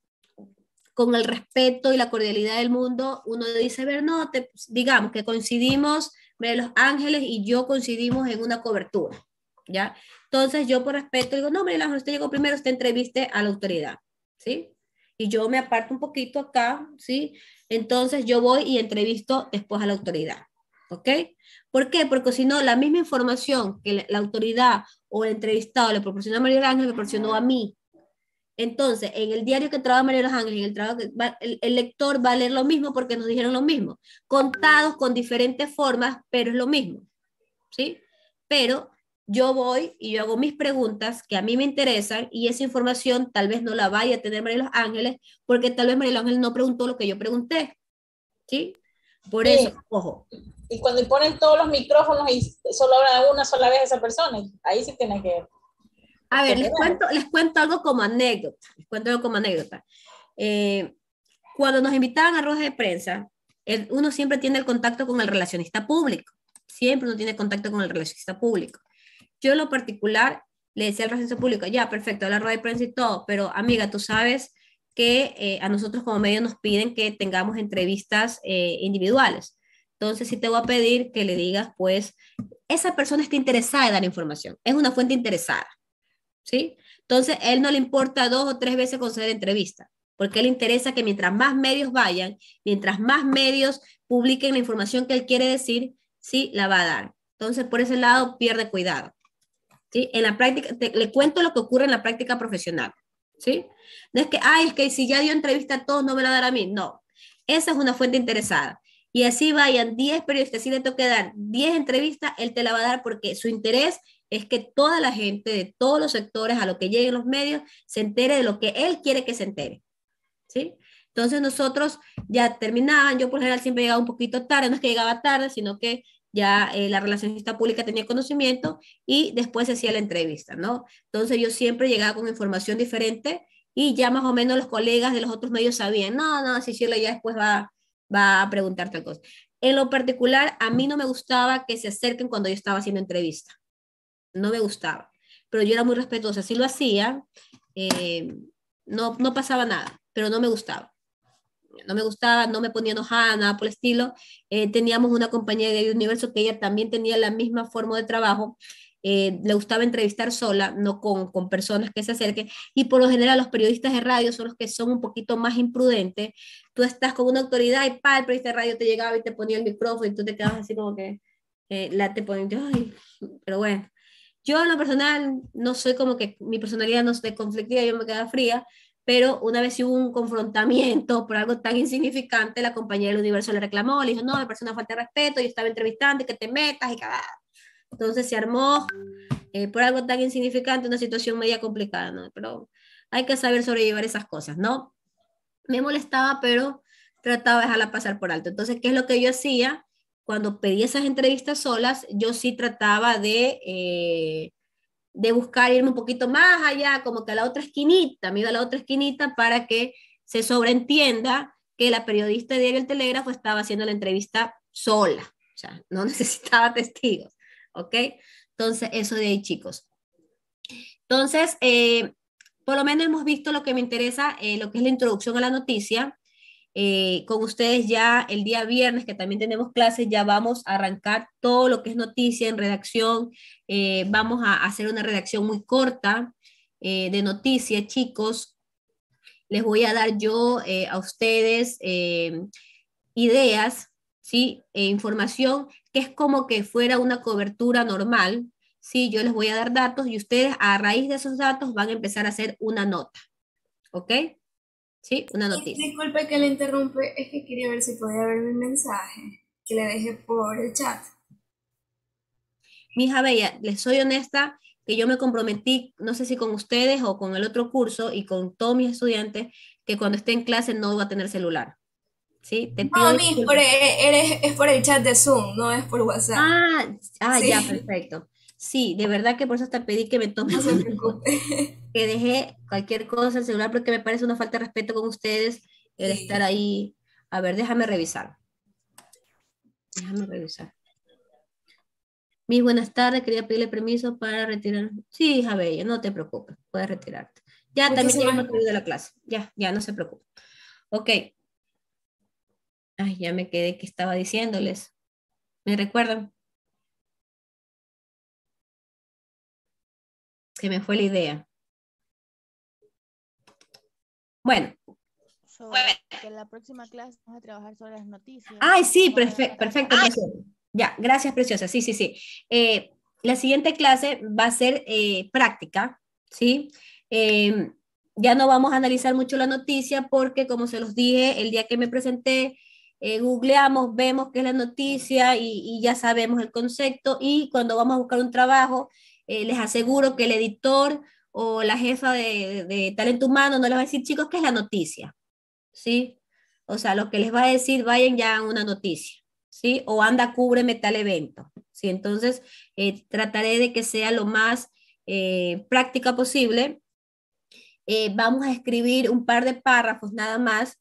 con el respeto y la cordialidad del mundo, uno dice, a ver, no, te, digamos que coincidimos, los Ángeles y yo coincidimos en una cobertura, ¿ya? Entonces yo por respeto digo, no, María Ángeles, usted llegó primero, usted entreviste a la autoridad, ¿sí? Y yo me aparto un poquito acá, ¿sí? Entonces yo voy y entrevisto después a la autoridad, ¿ok? ¿Por qué? Porque si no, la misma información que la autoridad o el entrevistado le proporcionó a María Ángeles, me proporcionó a mí. Entonces, en el diario que trabaja María Ángel, en el, trabajo el, lector va a leer lo mismo porque nos dijeron lo mismo, contados con diferentes formas, pero es lo mismo, ¿sí? Pero yo voy y yo hago mis preguntas que a mí me interesan y esa información tal vez no la vaya a tener María Los Ángeles porque tal vez María Los Ángeles no preguntó lo que yo pregunté. ¿Sí? Por eso, ojo. Y cuando ponen todos los micrófonos y solo habla una sola vez esa persona, ahí sí tiene que... A ver, les cuento, les cuento algo como anécdota. Les cuento algo como anécdota. Eh, cuando nos invitaban a ruedas de prensa, uno siempre tiene el contacto con el relacionista público. Siempre uno tiene contacto con el relacionista público yo en lo particular le decía al recenso público, ya, perfecto, la rueda de prensa y todo, pero amiga, tú sabes que eh, a nosotros como medios nos piden que tengamos entrevistas eh, individuales. Entonces, sí te voy a pedir que le digas, pues, esa persona está interesada en dar información, es una fuente interesada, ¿sí? Entonces, él no le importa dos o tres veces conceder entrevista, porque él le interesa que mientras más medios vayan, mientras más medios publiquen la información que él quiere decir, sí, la va a dar. Entonces, por ese lado, pierde cuidado. ¿sí? En la práctica, le cuento lo que ocurre en la práctica profesional, ¿sí? No es que, ay, es que si ya dio entrevista a todos, no me la dará a mí, no. Esa es una fuente interesada. Y así vayan 10 periodistas, si le toca dar 10 entrevistas, él te la va a dar porque su interés es que toda la gente de todos los sectores a lo que lleguen los medios se entere de lo que él quiere que se entere, ¿sí? Entonces nosotros ya terminaban, yo por general siempre llegaba un poquito tarde, no es que llegaba tarde, sino que ya eh, la relacionista pública tenía conocimiento y después se hacía la entrevista, ¿no? Entonces yo siempre llegaba con información diferente y ya más o menos los colegas de los otros medios sabían, no, no, Cecilia ya después va, va a preguntar tal cosa. En lo particular, a mí no me gustaba que se acerquen cuando yo estaba haciendo entrevista. No me gustaba. Pero yo era muy respetuosa. Si lo hacía, eh, no, no pasaba nada, pero no me gustaba no me gustaba, no me ponía enojada, nada por el estilo. Eh, teníamos una compañía de Universo que ella también tenía la misma forma de trabajo. Eh, le gustaba entrevistar sola, no con, con personas que se acerquen. Y por lo general los periodistas de radio son los que son un poquito más imprudentes. Tú estás con una autoridad y pa, el periodista de radio te llegaba y te ponía el micrófono y tú te quedabas así como que la te ponen, pero bueno. Yo en lo personal no soy como que mi personalidad no es de conflictiva, yo me quedaba fría, pero una vez hubo un confrontamiento por algo tan insignificante, la compañía del universo le reclamó, le dijo, no, me persona falta de respeto, yo estaba entrevistando, que te metas y cada Entonces se armó eh, por algo tan insignificante una situación media complicada, ¿no? Pero hay que saber sobrellevar esas cosas, ¿no? Me molestaba, pero trataba de dejarla pasar por alto. Entonces, ¿qué es lo que yo hacía? Cuando pedí esas entrevistas solas, yo sí trataba de... Eh, de buscar irme un poquito más allá, como que a la otra esquinita, me a la otra esquinita para que se sobreentienda que la periodista de El Telégrafo estaba haciendo la entrevista sola, o sea, no necesitaba testigos, ¿ok? Entonces, eso de ahí, chicos. Entonces, eh, por lo menos hemos visto lo que me interesa, eh, lo que es la introducción a la noticia, eh, con ustedes ya el día viernes, que también tenemos clases, ya vamos a arrancar todo lo que es noticia en redacción. Eh, vamos a hacer una redacción muy corta eh, de noticias, chicos. Les voy a dar yo a ustedes ideas, ¿sí? E información que es como que fuera una cobertura normal. Sí, yo les voy a dar datos y ustedes a raíz de esos datos van a empezar a hacer una nota. ¿Ok? Sí, una noticia. Disculpe que le interrumpe, es que quería ver si podía ver mi mensaje que le dejé por el chat. Mija Bella, les soy honesta que yo me comprometí, no sé si con ustedes o con el otro curso y con todos mis estudiantes, que cuando esté en clase no va a tener celular. ¿Sí? no, mí e, e, es por, el, chat de Zoom, no es por WhatsApp. Ah, ah ya, perfecto. Sí, de verdad que por eso hasta pedí que me tomen, que dejé cualquier cosa el celular porque me parece una falta de respeto con ustedes el estar ahí. A ver, déjame revisar. Déjame revisar. Mis buenas tardes, quería pedirle permiso para retirar. Sí, hija no te preocupes, puedes retirarte. Ya, también llegamos de la clase. Ya, ya, no se preocupe. Ok. Ay, ya me quedé que estaba diciéndoles. ¿Me recuerdan? Se me fue la idea. Bueno. En la próxima clase vamos a trabajar sobre las noticias. Ay, sí, perfecto, perfecto. Ya, gracias, preciosa. Sí, sí, sí. Eh, la siguiente clase va a ser eh, práctica, ¿sí? Em, ya no vamos a analizar mucho la noticia porque, como se los dije, el día que me presenté, eh, googleamos, vemos qué es la noticia y, y, ya sabemos el concepto y cuando vamos a buscar un trabajo, eh, les aseguro que el editor o la jefa de, talento humano no les va a decir, chicos, que es la noticia, ¿sí? O sea, lo que les va a decir, vayan ya a una noticia, ¿sí? O anda, cúbreme tal evento, ¿sí? Entonces, eh, trataré de que sea lo más eh, práctica posible. vamos a escribir un par de párrafos nada más.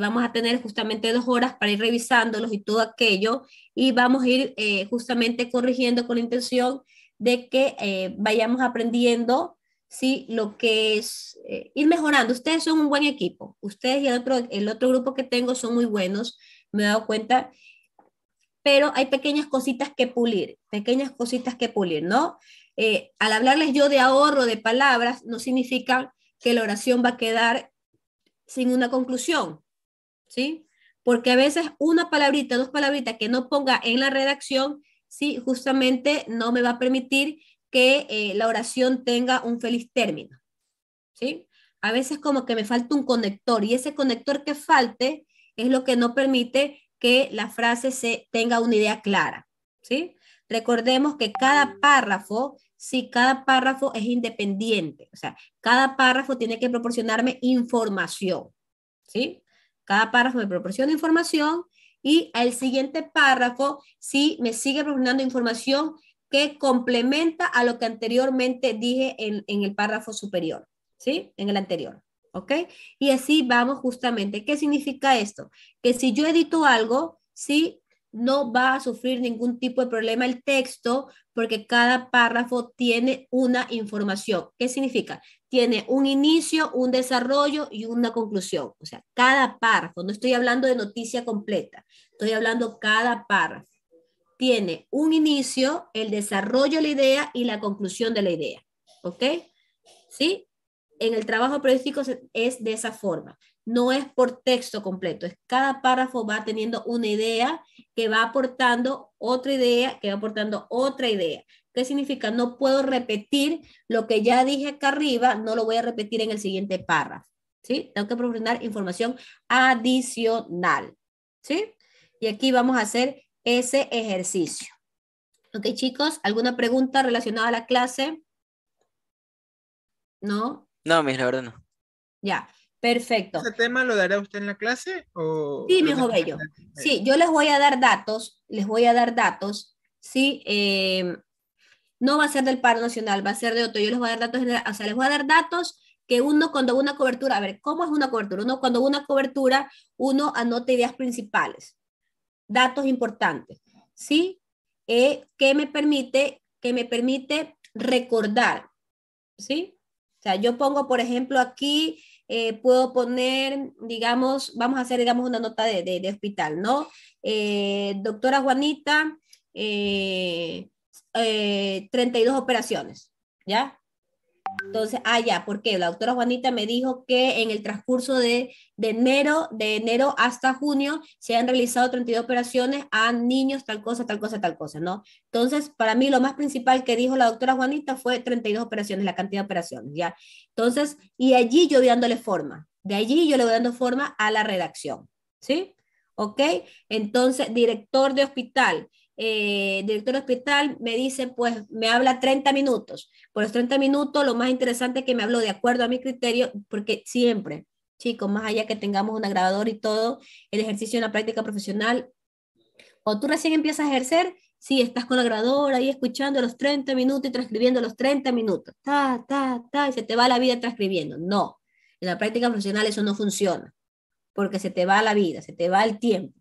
vamos a tener justamente dos horas para ir revisándolos y todo aquello y vamos a ir justamente corrigiendo con intención de que eh, vayamos aprendiendo ¿sí? lo que es eh, ir mejorando. Ustedes son un buen equipo, ustedes y el otro, grupo que tengo son muy buenos, me he dado cuenta, pero hay pequeñas cositas que pulir, pequeñas cositas que pulir, ¿no? Eh, al hablarles yo de ahorro de palabras, no significa que la oración va a quedar sin una conclusión, ¿sí? Porque a veces una palabrita, dos palabritas que no ponga en la redacción ¿sí? justamente no me va a permitir que eh, la oración tenga un feliz término. ¿sí? A veces como que me falta un conector y ese conector que falte es lo que no permite que la frase se tenga una idea clara. ¿sí? Recordemos que cada párrafo, si cada párrafo es independiente, o sea, cada párrafo tiene que proporcionarme información. ¿sí? Cada párrafo me proporciona información y al siguiente párrafo, sí, me sigue proporcionando información que complementa a lo que anteriormente dije en, en el párrafo superior, ¿sí? En el anterior. ¿ok? Y así vamos justamente. ¿Qué significa esto? Que si yo edito algo, sí, no va a sufrir ningún tipo de problema el texto porque cada párrafo tiene una información. ¿Qué significa? tiene un inicio, un desarrollo y una conclusión. O sea, cada párrafo, no estoy hablando de noticia completa, estoy hablando cada párrafo. Tiene un inicio, el desarrollo de la idea y la conclusión de la idea. ¿Ok? ¿Sí? En el trabajo periodístico es de esa forma. No es por texto completo, es cada párrafo va teniendo una idea que va aportando otra idea, que va aportando otra idea. ¿Qué significa? No puedo repetir lo que ya dije acá arriba, no lo voy a repetir en el siguiente párrafo. ¿Sí? Tengo que proporcionar información adicional. ¿Sí? Y aquí vamos a hacer ese ejercicio. Ok, chicos, ¿alguna pregunta relacionada a la clase? ¿No? No, mira, la no. Ya, perfecto. ¿Ese tema lo dará usted en la clase? O sí, mi bello. Sí, yo les voy a dar datos, les voy a dar datos, ¿sí? Eh, no va a ser del paro nacional, va a ser de otro. Yo les voy a dar datos, o sea, les voy a dar datos que uno cuando una cobertura, a ver, ¿cómo es una cobertura? Uno cuando una cobertura, uno anota ideas principales, datos importantes, ¿sí? Eh, que me permite, que me permite recordar, ¿sí? O sea, yo pongo, por ejemplo, aquí eh, puedo poner, digamos, vamos a hacer, digamos, una nota de, hospital, ¿no? Eh, doctora Juanita, eh, eh, 32 operaciones, ¿ya? Entonces, ah, ya, porque la doctora Juanita me dijo que en el transcurso de, de, enero, de enero hasta junio, se han realizado 32 operaciones a niños, tal cosa, tal cosa, tal cosa, ¿no? Entonces, para mí lo más principal que dijo la doctora Juanita fue 32 operaciones, la cantidad de operaciones, ¿ya? Entonces, y allí yo voy dándole forma, de allí yo le voy dando forma a la redacción, ¿sí? ¿Ok? Entonces, director de hospital, eh, director hospital, me dice, pues me habla 30 minutos. Por los 30 minutos, lo más interesante es que me habló de acuerdo a mi criterio, porque siempre, chicos, más allá que tengamos un grabadora y todo, el ejercicio en la práctica profesional, o tú recién empiezas a ejercer, si estás con la grabadora ahí escuchando los 30 minutos y transcribiendo los 30 minutos, ta, ta, ta, y se te va la vida transcribiendo. No, en la práctica profesional eso no funciona, porque se te va la vida, se te va el tiempo.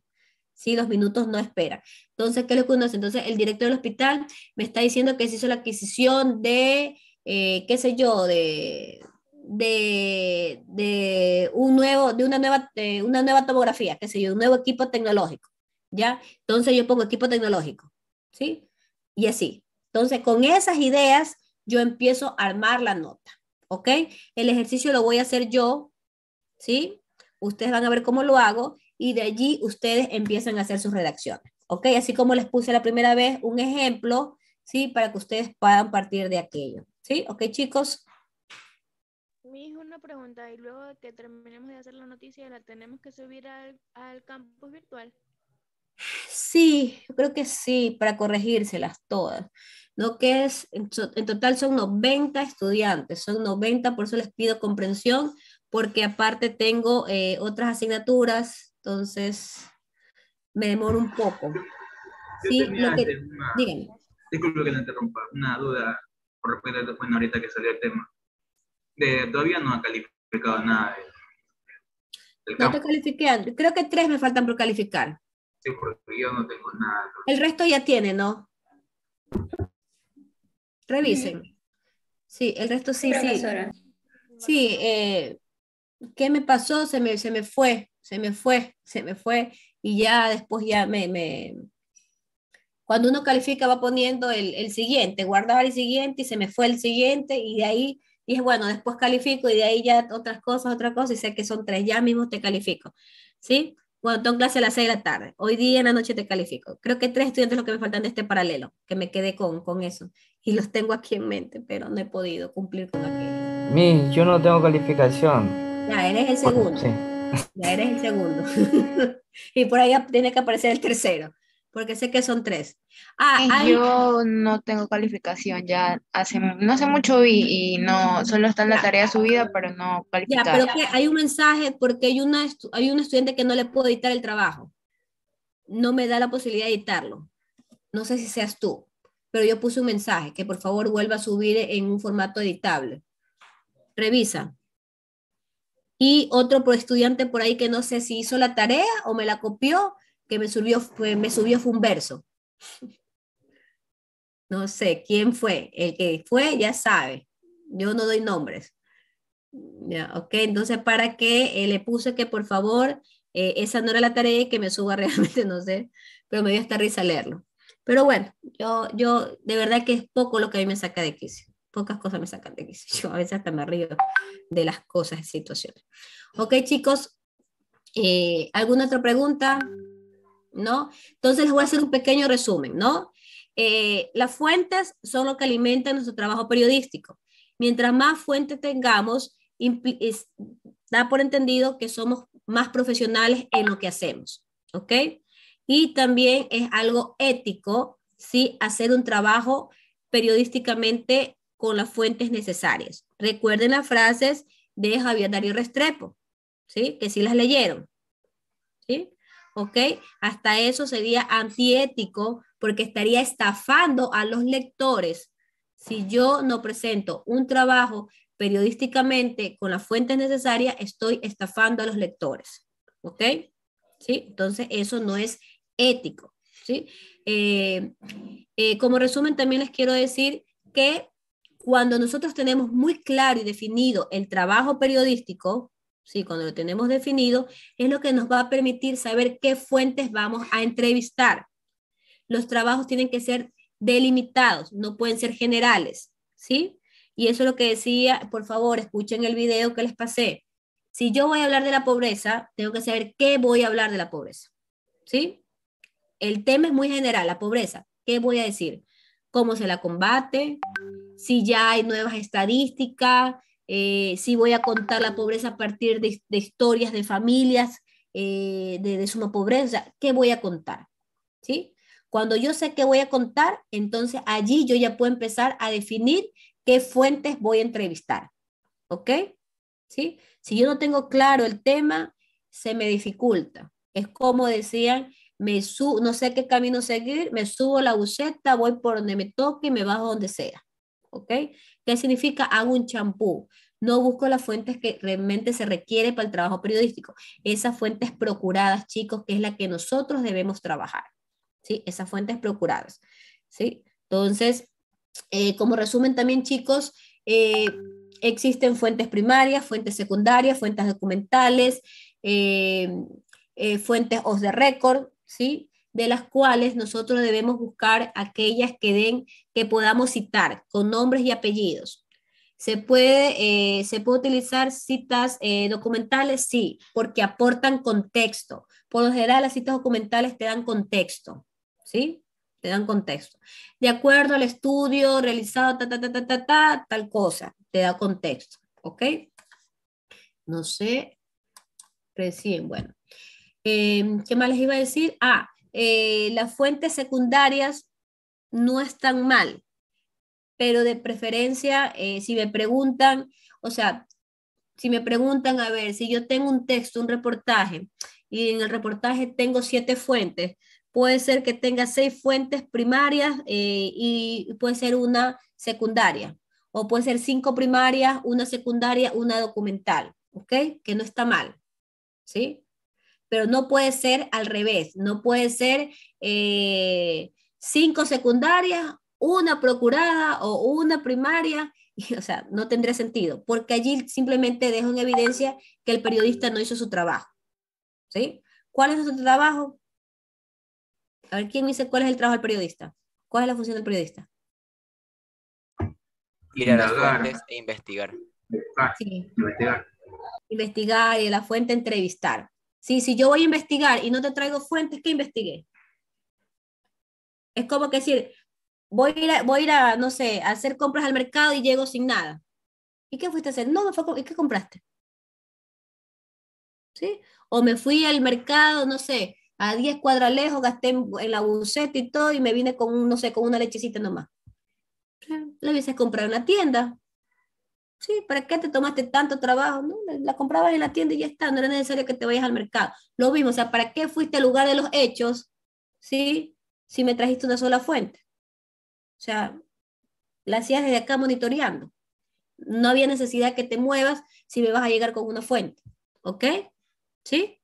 ¿sí? Los minutos no esperan. Entonces, ¿qué es lo que uno hace? Entonces, el director del hospital me está diciendo que se hizo la adquisición de, eh, qué sé yo, de, de, de, un nuevo, de una nueva, una nueva tomografía, qué sé yo, un nuevo equipo tecnológico, ¿ya? Entonces, yo pongo equipo tecnológico, ¿sí? Y así. Entonces, con esas ideas, yo empiezo a armar la nota, ¿ok? El ejercicio lo voy a hacer yo, ¿sí? Ustedes van a ver cómo lo hago y de allí ustedes empiezan a hacer sus redacciones. ¿Ok? Así como les puse la primera vez un ejemplo, ¿sí? Para que ustedes puedan partir de aquello. ¿Sí? ¿Ok, chicos? Mi una pregunta y luego que terminemos de hacer la noticia, ¿la tenemos que subir al, al campus virtual? Sí, creo que sí, para corregírselas todas. No que es, en, total son 90 estudiantes, son 90, por eso les pido comprensión, porque aparte tengo eh, otras asignaturas entonces, me demoro un poco. sí, lo que, Disculpe que le interrumpa, una duda por respecto bueno, ahorita que salió el tema. De, todavía no ha calificado nada. no te califiqué, creo que tres me faltan por calificar. Sí, porque yo no tengo nada. El resto ya tiene, ¿no? Revisen. Sí, el resto sí, sí. Sí, eh, ¿qué me pasó? Se me, se me fue se me fue, se me fue, y ya después ya me... me... Cuando uno califica va poniendo el, el siguiente, guardaba el siguiente y se me fue el siguiente y de ahí dije, bueno, después califico y de ahí ya otras cosas, otra cosa y sé que son tres, ya mismo te califico, ¿sí? Bueno, tengo clase a las seis de la tarde. Hoy día en la noche te califico. Creo que tres estudiantes lo que me faltan de este paralelo, que me quedé con, con eso. Y los tengo aquí en mente, pero no he podido cumplir con aquello. Mi, yo no tengo calificación. Ya, eres el segundo. Sí. Ya eres el segundo. y por ahí tiene que aparecer el tercero, porque sé que son tres. Ah, Yo no tengo calificación ya hace, no hace mucho y, y no, solo está en la tarea subida, pero no calificada. Ya, pero que hay un mensaje porque hay una, hay un estudiante que no le puedo editar el trabajo. No me da la posibilidad de editarlo. No sé si seas tú, pero yo puse un mensaje que por favor vuelva a subir en un formato editable. Revisa y otro estudiante por ahí que no sé si hizo la tarea o me la copió, que me, subió, me subió fue un verso. No sé quién fue. El que fue ya sabe. Yo no doy nombres. Ya, ok, entonces para que eh, le puse que por favor eh, esa no era la tarea y que me suba realmente, no sé, pero me dio hasta risa leerlo. Pero bueno, yo, yo de verdad que es poco lo que a mí me saca de quicio pocas cosas me sacan de quicio. Yo a veces hasta me río de las cosas, y situaciones. Ok, chicos, eh, ¿alguna otra pregunta? ¿No? Entonces les voy a hacer un pequeño resumen, ¿no? Eh, las fuentes son lo que alimentan nuestro trabajo periodístico. Mientras más fuentes tengamos, da por entendido que somos más profesionales en lo que hacemos, ¿ok? Y también es algo ético, ¿sí? Hacer un trabajo periodísticamente con las fuentes necesarias. Recuerden las frases de Javier Dario Restrepo, ¿sí? Que sí las leyeron, ¿sí? ¿Ok? Hasta eso sería antiético porque estaría estafando a los lectores si yo no presento un trabajo periodísticamente con las fuentes necesarias, estoy estafando a los lectores. ¿Ok? ¿Sí? Entonces, eso no es ético. ¿Sí? Eh, eh, como resumen, también les quiero decir que cuando nosotros tenemos muy claro y definido el trabajo periodístico, sí, cuando lo tenemos definido, es lo que nos va a permitir saber qué fuentes vamos a entrevistar. Los trabajos tienen que ser delimitados, no pueden ser generales, ¿sí? Y eso es lo que decía, por favor, escuchen el video que les pasé. Si yo voy a hablar de la pobreza, tengo que saber qué voy a hablar de la pobreza, ¿sí? El tema es muy general, la pobreza. ¿Qué voy a decir? ¿Cómo se la combate? si ya hay nuevas estadísticas, eh, si voy a contar la pobreza a partir de, historias de familias eh, de, suma pobreza, ¿qué voy a contar? ¿Sí? Cuando yo sé qué voy a contar, entonces allí yo ya puedo empezar a definir qué fuentes voy a entrevistar. ¿Ok? ¿Sí? Si yo no tengo claro el tema, se me dificulta. Es como decían, me no sé qué camino seguir, me subo la buceta, voy por donde me toque y me bajo donde sea. ¿ok? ¿Qué significa? Hago un champú. No busco las fuentes que realmente se requiere para el trabajo periodístico. Esas fuentes procuradas, chicos, que es la que nosotros debemos trabajar. ¿Sí? Esas fuentes procuradas. ¿Sí? Entonces, eh, como resumen también, chicos, eh, existen fuentes primarias, fuentes secundarias, fuentes documentales, eh, fuentes off de record, ¿sí? de las cuales nosotros debemos buscar aquellas que den, que podamos citar con nombres y apellidos. ¿Se puede, eh, ¿se puede utilizar citas eh, documentales? Sí, porque aportan contexto. Por lo general, las citas documentales te dan contexto, ¿sí? Te dan contexto. De acuerdo al estudio realizado, ta, ta, tal cosa, te da contexto, ¿ok? No sé, recién, bueno. Em, ¿Qué más les iba a decir? Ah, eh, las fuentes secundarias no están mal, pero de preferencia, eh, si me preguntan, o sea, si me preguntan, a ver, si yo tengo un texto, un reportaje, y en el reportaje tengo siete fuentes, puede ser que tenga seis fuentes primarias eh, y puede ser una secundaria, o puede ser cinco primarias, una secundaria, una documental, ¿ok? Que no está mal, ¿sí? pero no puede ser al revés, no puede ser eh, cinco secundarias, una procurada o una primaria, o sea, no tendría sentido, porque allí simplemente dejo en evidencia que el periodista no hizo su trabajo. ¿Sí? ¿Cuál es su trabajo? A ver, ¿quién dice cuál es el trabajo del periodista? ¿Cuál es la función del periodista? Ir a las e investigar. Investigar. Investigar y la fuente entrevistar si yo voy a investigar y no te traigo fuentes, ¿qué investigué? Es como que decir, voy a, voy a no sé, hacer compras al mercado y llego sin nada. ¿Y qué fuiste a hacer? No, me ¿y qué compraste? ¿Sí? O me fui al mercado, no sé, a 10 cuadras lejos, gasté en, la buceta y todo y me vine con, no sé, con una lechecita nomás. ¿La Le a comprado en una tienda, Sí, ¿para qué te tomaste tanto trabajo? La, comprabas en la tienda y ya está, no era necesario que te vayas al mercado. Lo mismo, o sea, ¿para qué fuiste al lugar de los hechos? ¿Sí? Si me trajiste una sola fuente. O sea, la hacías desde acá monitoreando. No había necesidad que te muevas si me vas a llegar con una fuente. ¿Ok? ¿Sí?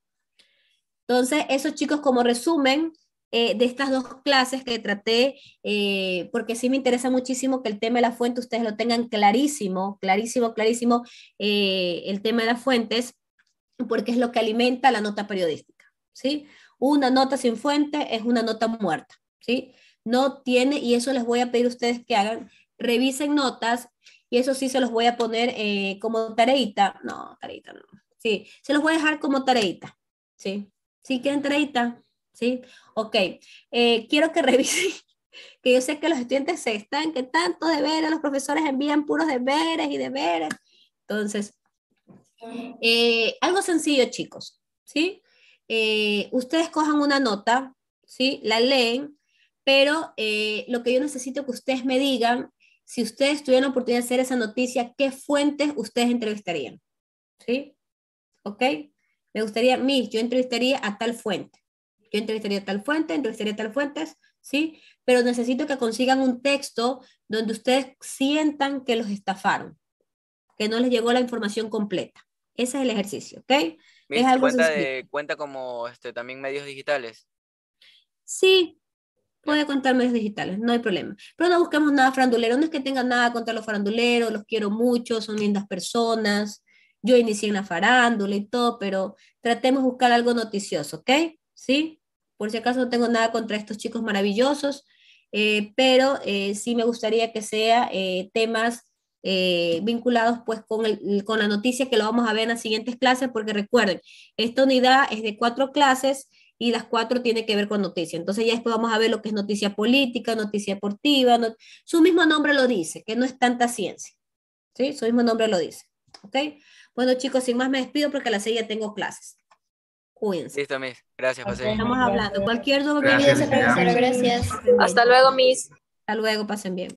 Entonces, esos chicos como resumen, eh, de estas dos clases que traté, eh, porque sí me interesa muchísimo que el tema de la fuente ustedes lo tengan clarísimo, clarísimo, clarísimo, eh, el tema de las fuentes, porque es lo que alimenta la nota periodística, ¿sí? Una nota sin fuente es una nota muerta, ¿sí? No tiene, y eso les voy a pedir a ustedes que hagan, revisen notas, y eso sí se los voy a poner como tareita, no, tareita no, sí, se los voy a dejar como tareita, ¿sí? ¿Sí quieren tareita, ¿sí? Ok, eh, quiero que revisen, que yo sé que los estudiantes se están, que tantos deberes, los profesores envían puros deberes y deberes. Entonces, eh, algo sencillo, chicos, ¿sí? Eh, ustedes cojan una nota, ¿sí? La leen, pero lo que yo necesito que ustedes me digan, si ustedes tuvieran la oportunidad de hacer esa noticia, ¿qué fuentes ustedes entrevistarían? ¿Sí? ¿Ok? Me gustaría, Miss, yo entrevistaría a tal fuente yo entrevistaría tal fuente, entrevistaría tal fuentes, ¿sí? Pero necesito que consigan un texto donde ustedes sientan que los estafaron, que no les llegó la información completa. Ese es el ejercicio, ¿ok? cuenta, de, cuenta como este, también medios digitales. Sí, puede contar medios digitales, no hay problema. Pero no busquemos nada farandulero, no es que tengan nada contra los faranduleros, los quiero mucho, son lindas personas, yo inicié en la farándula y todo, pero tratemos de buscar algo noticioso, ¿ok? ¿Sí? Por si acaso no tengo nada contra estos chicos maravillosos, eh, pero eh, sí me gustaría que sea eh, temas vinculados pues con, la noticia que lo vamos a ver en las siguientes clases, porque recuerden, esta unidad es de cuatro clases y las cuatro tiene que ver con noticia. Entonces ya después vamos a ver lo que es noticia política, noticia deportiva, su mismo nombre lo dice, que no es tanta ciencia, ¿sí? Su mismo nombre lo dice, ¿ok? Bueno chicos, sin más me despido porque a las seis ya tengo clases. Listo, Miss. Gracias, José. Estamos hablando. Cualquier duda que gracias, se gracias. Hasta luego, Miss. Hasta luego, pasen bien.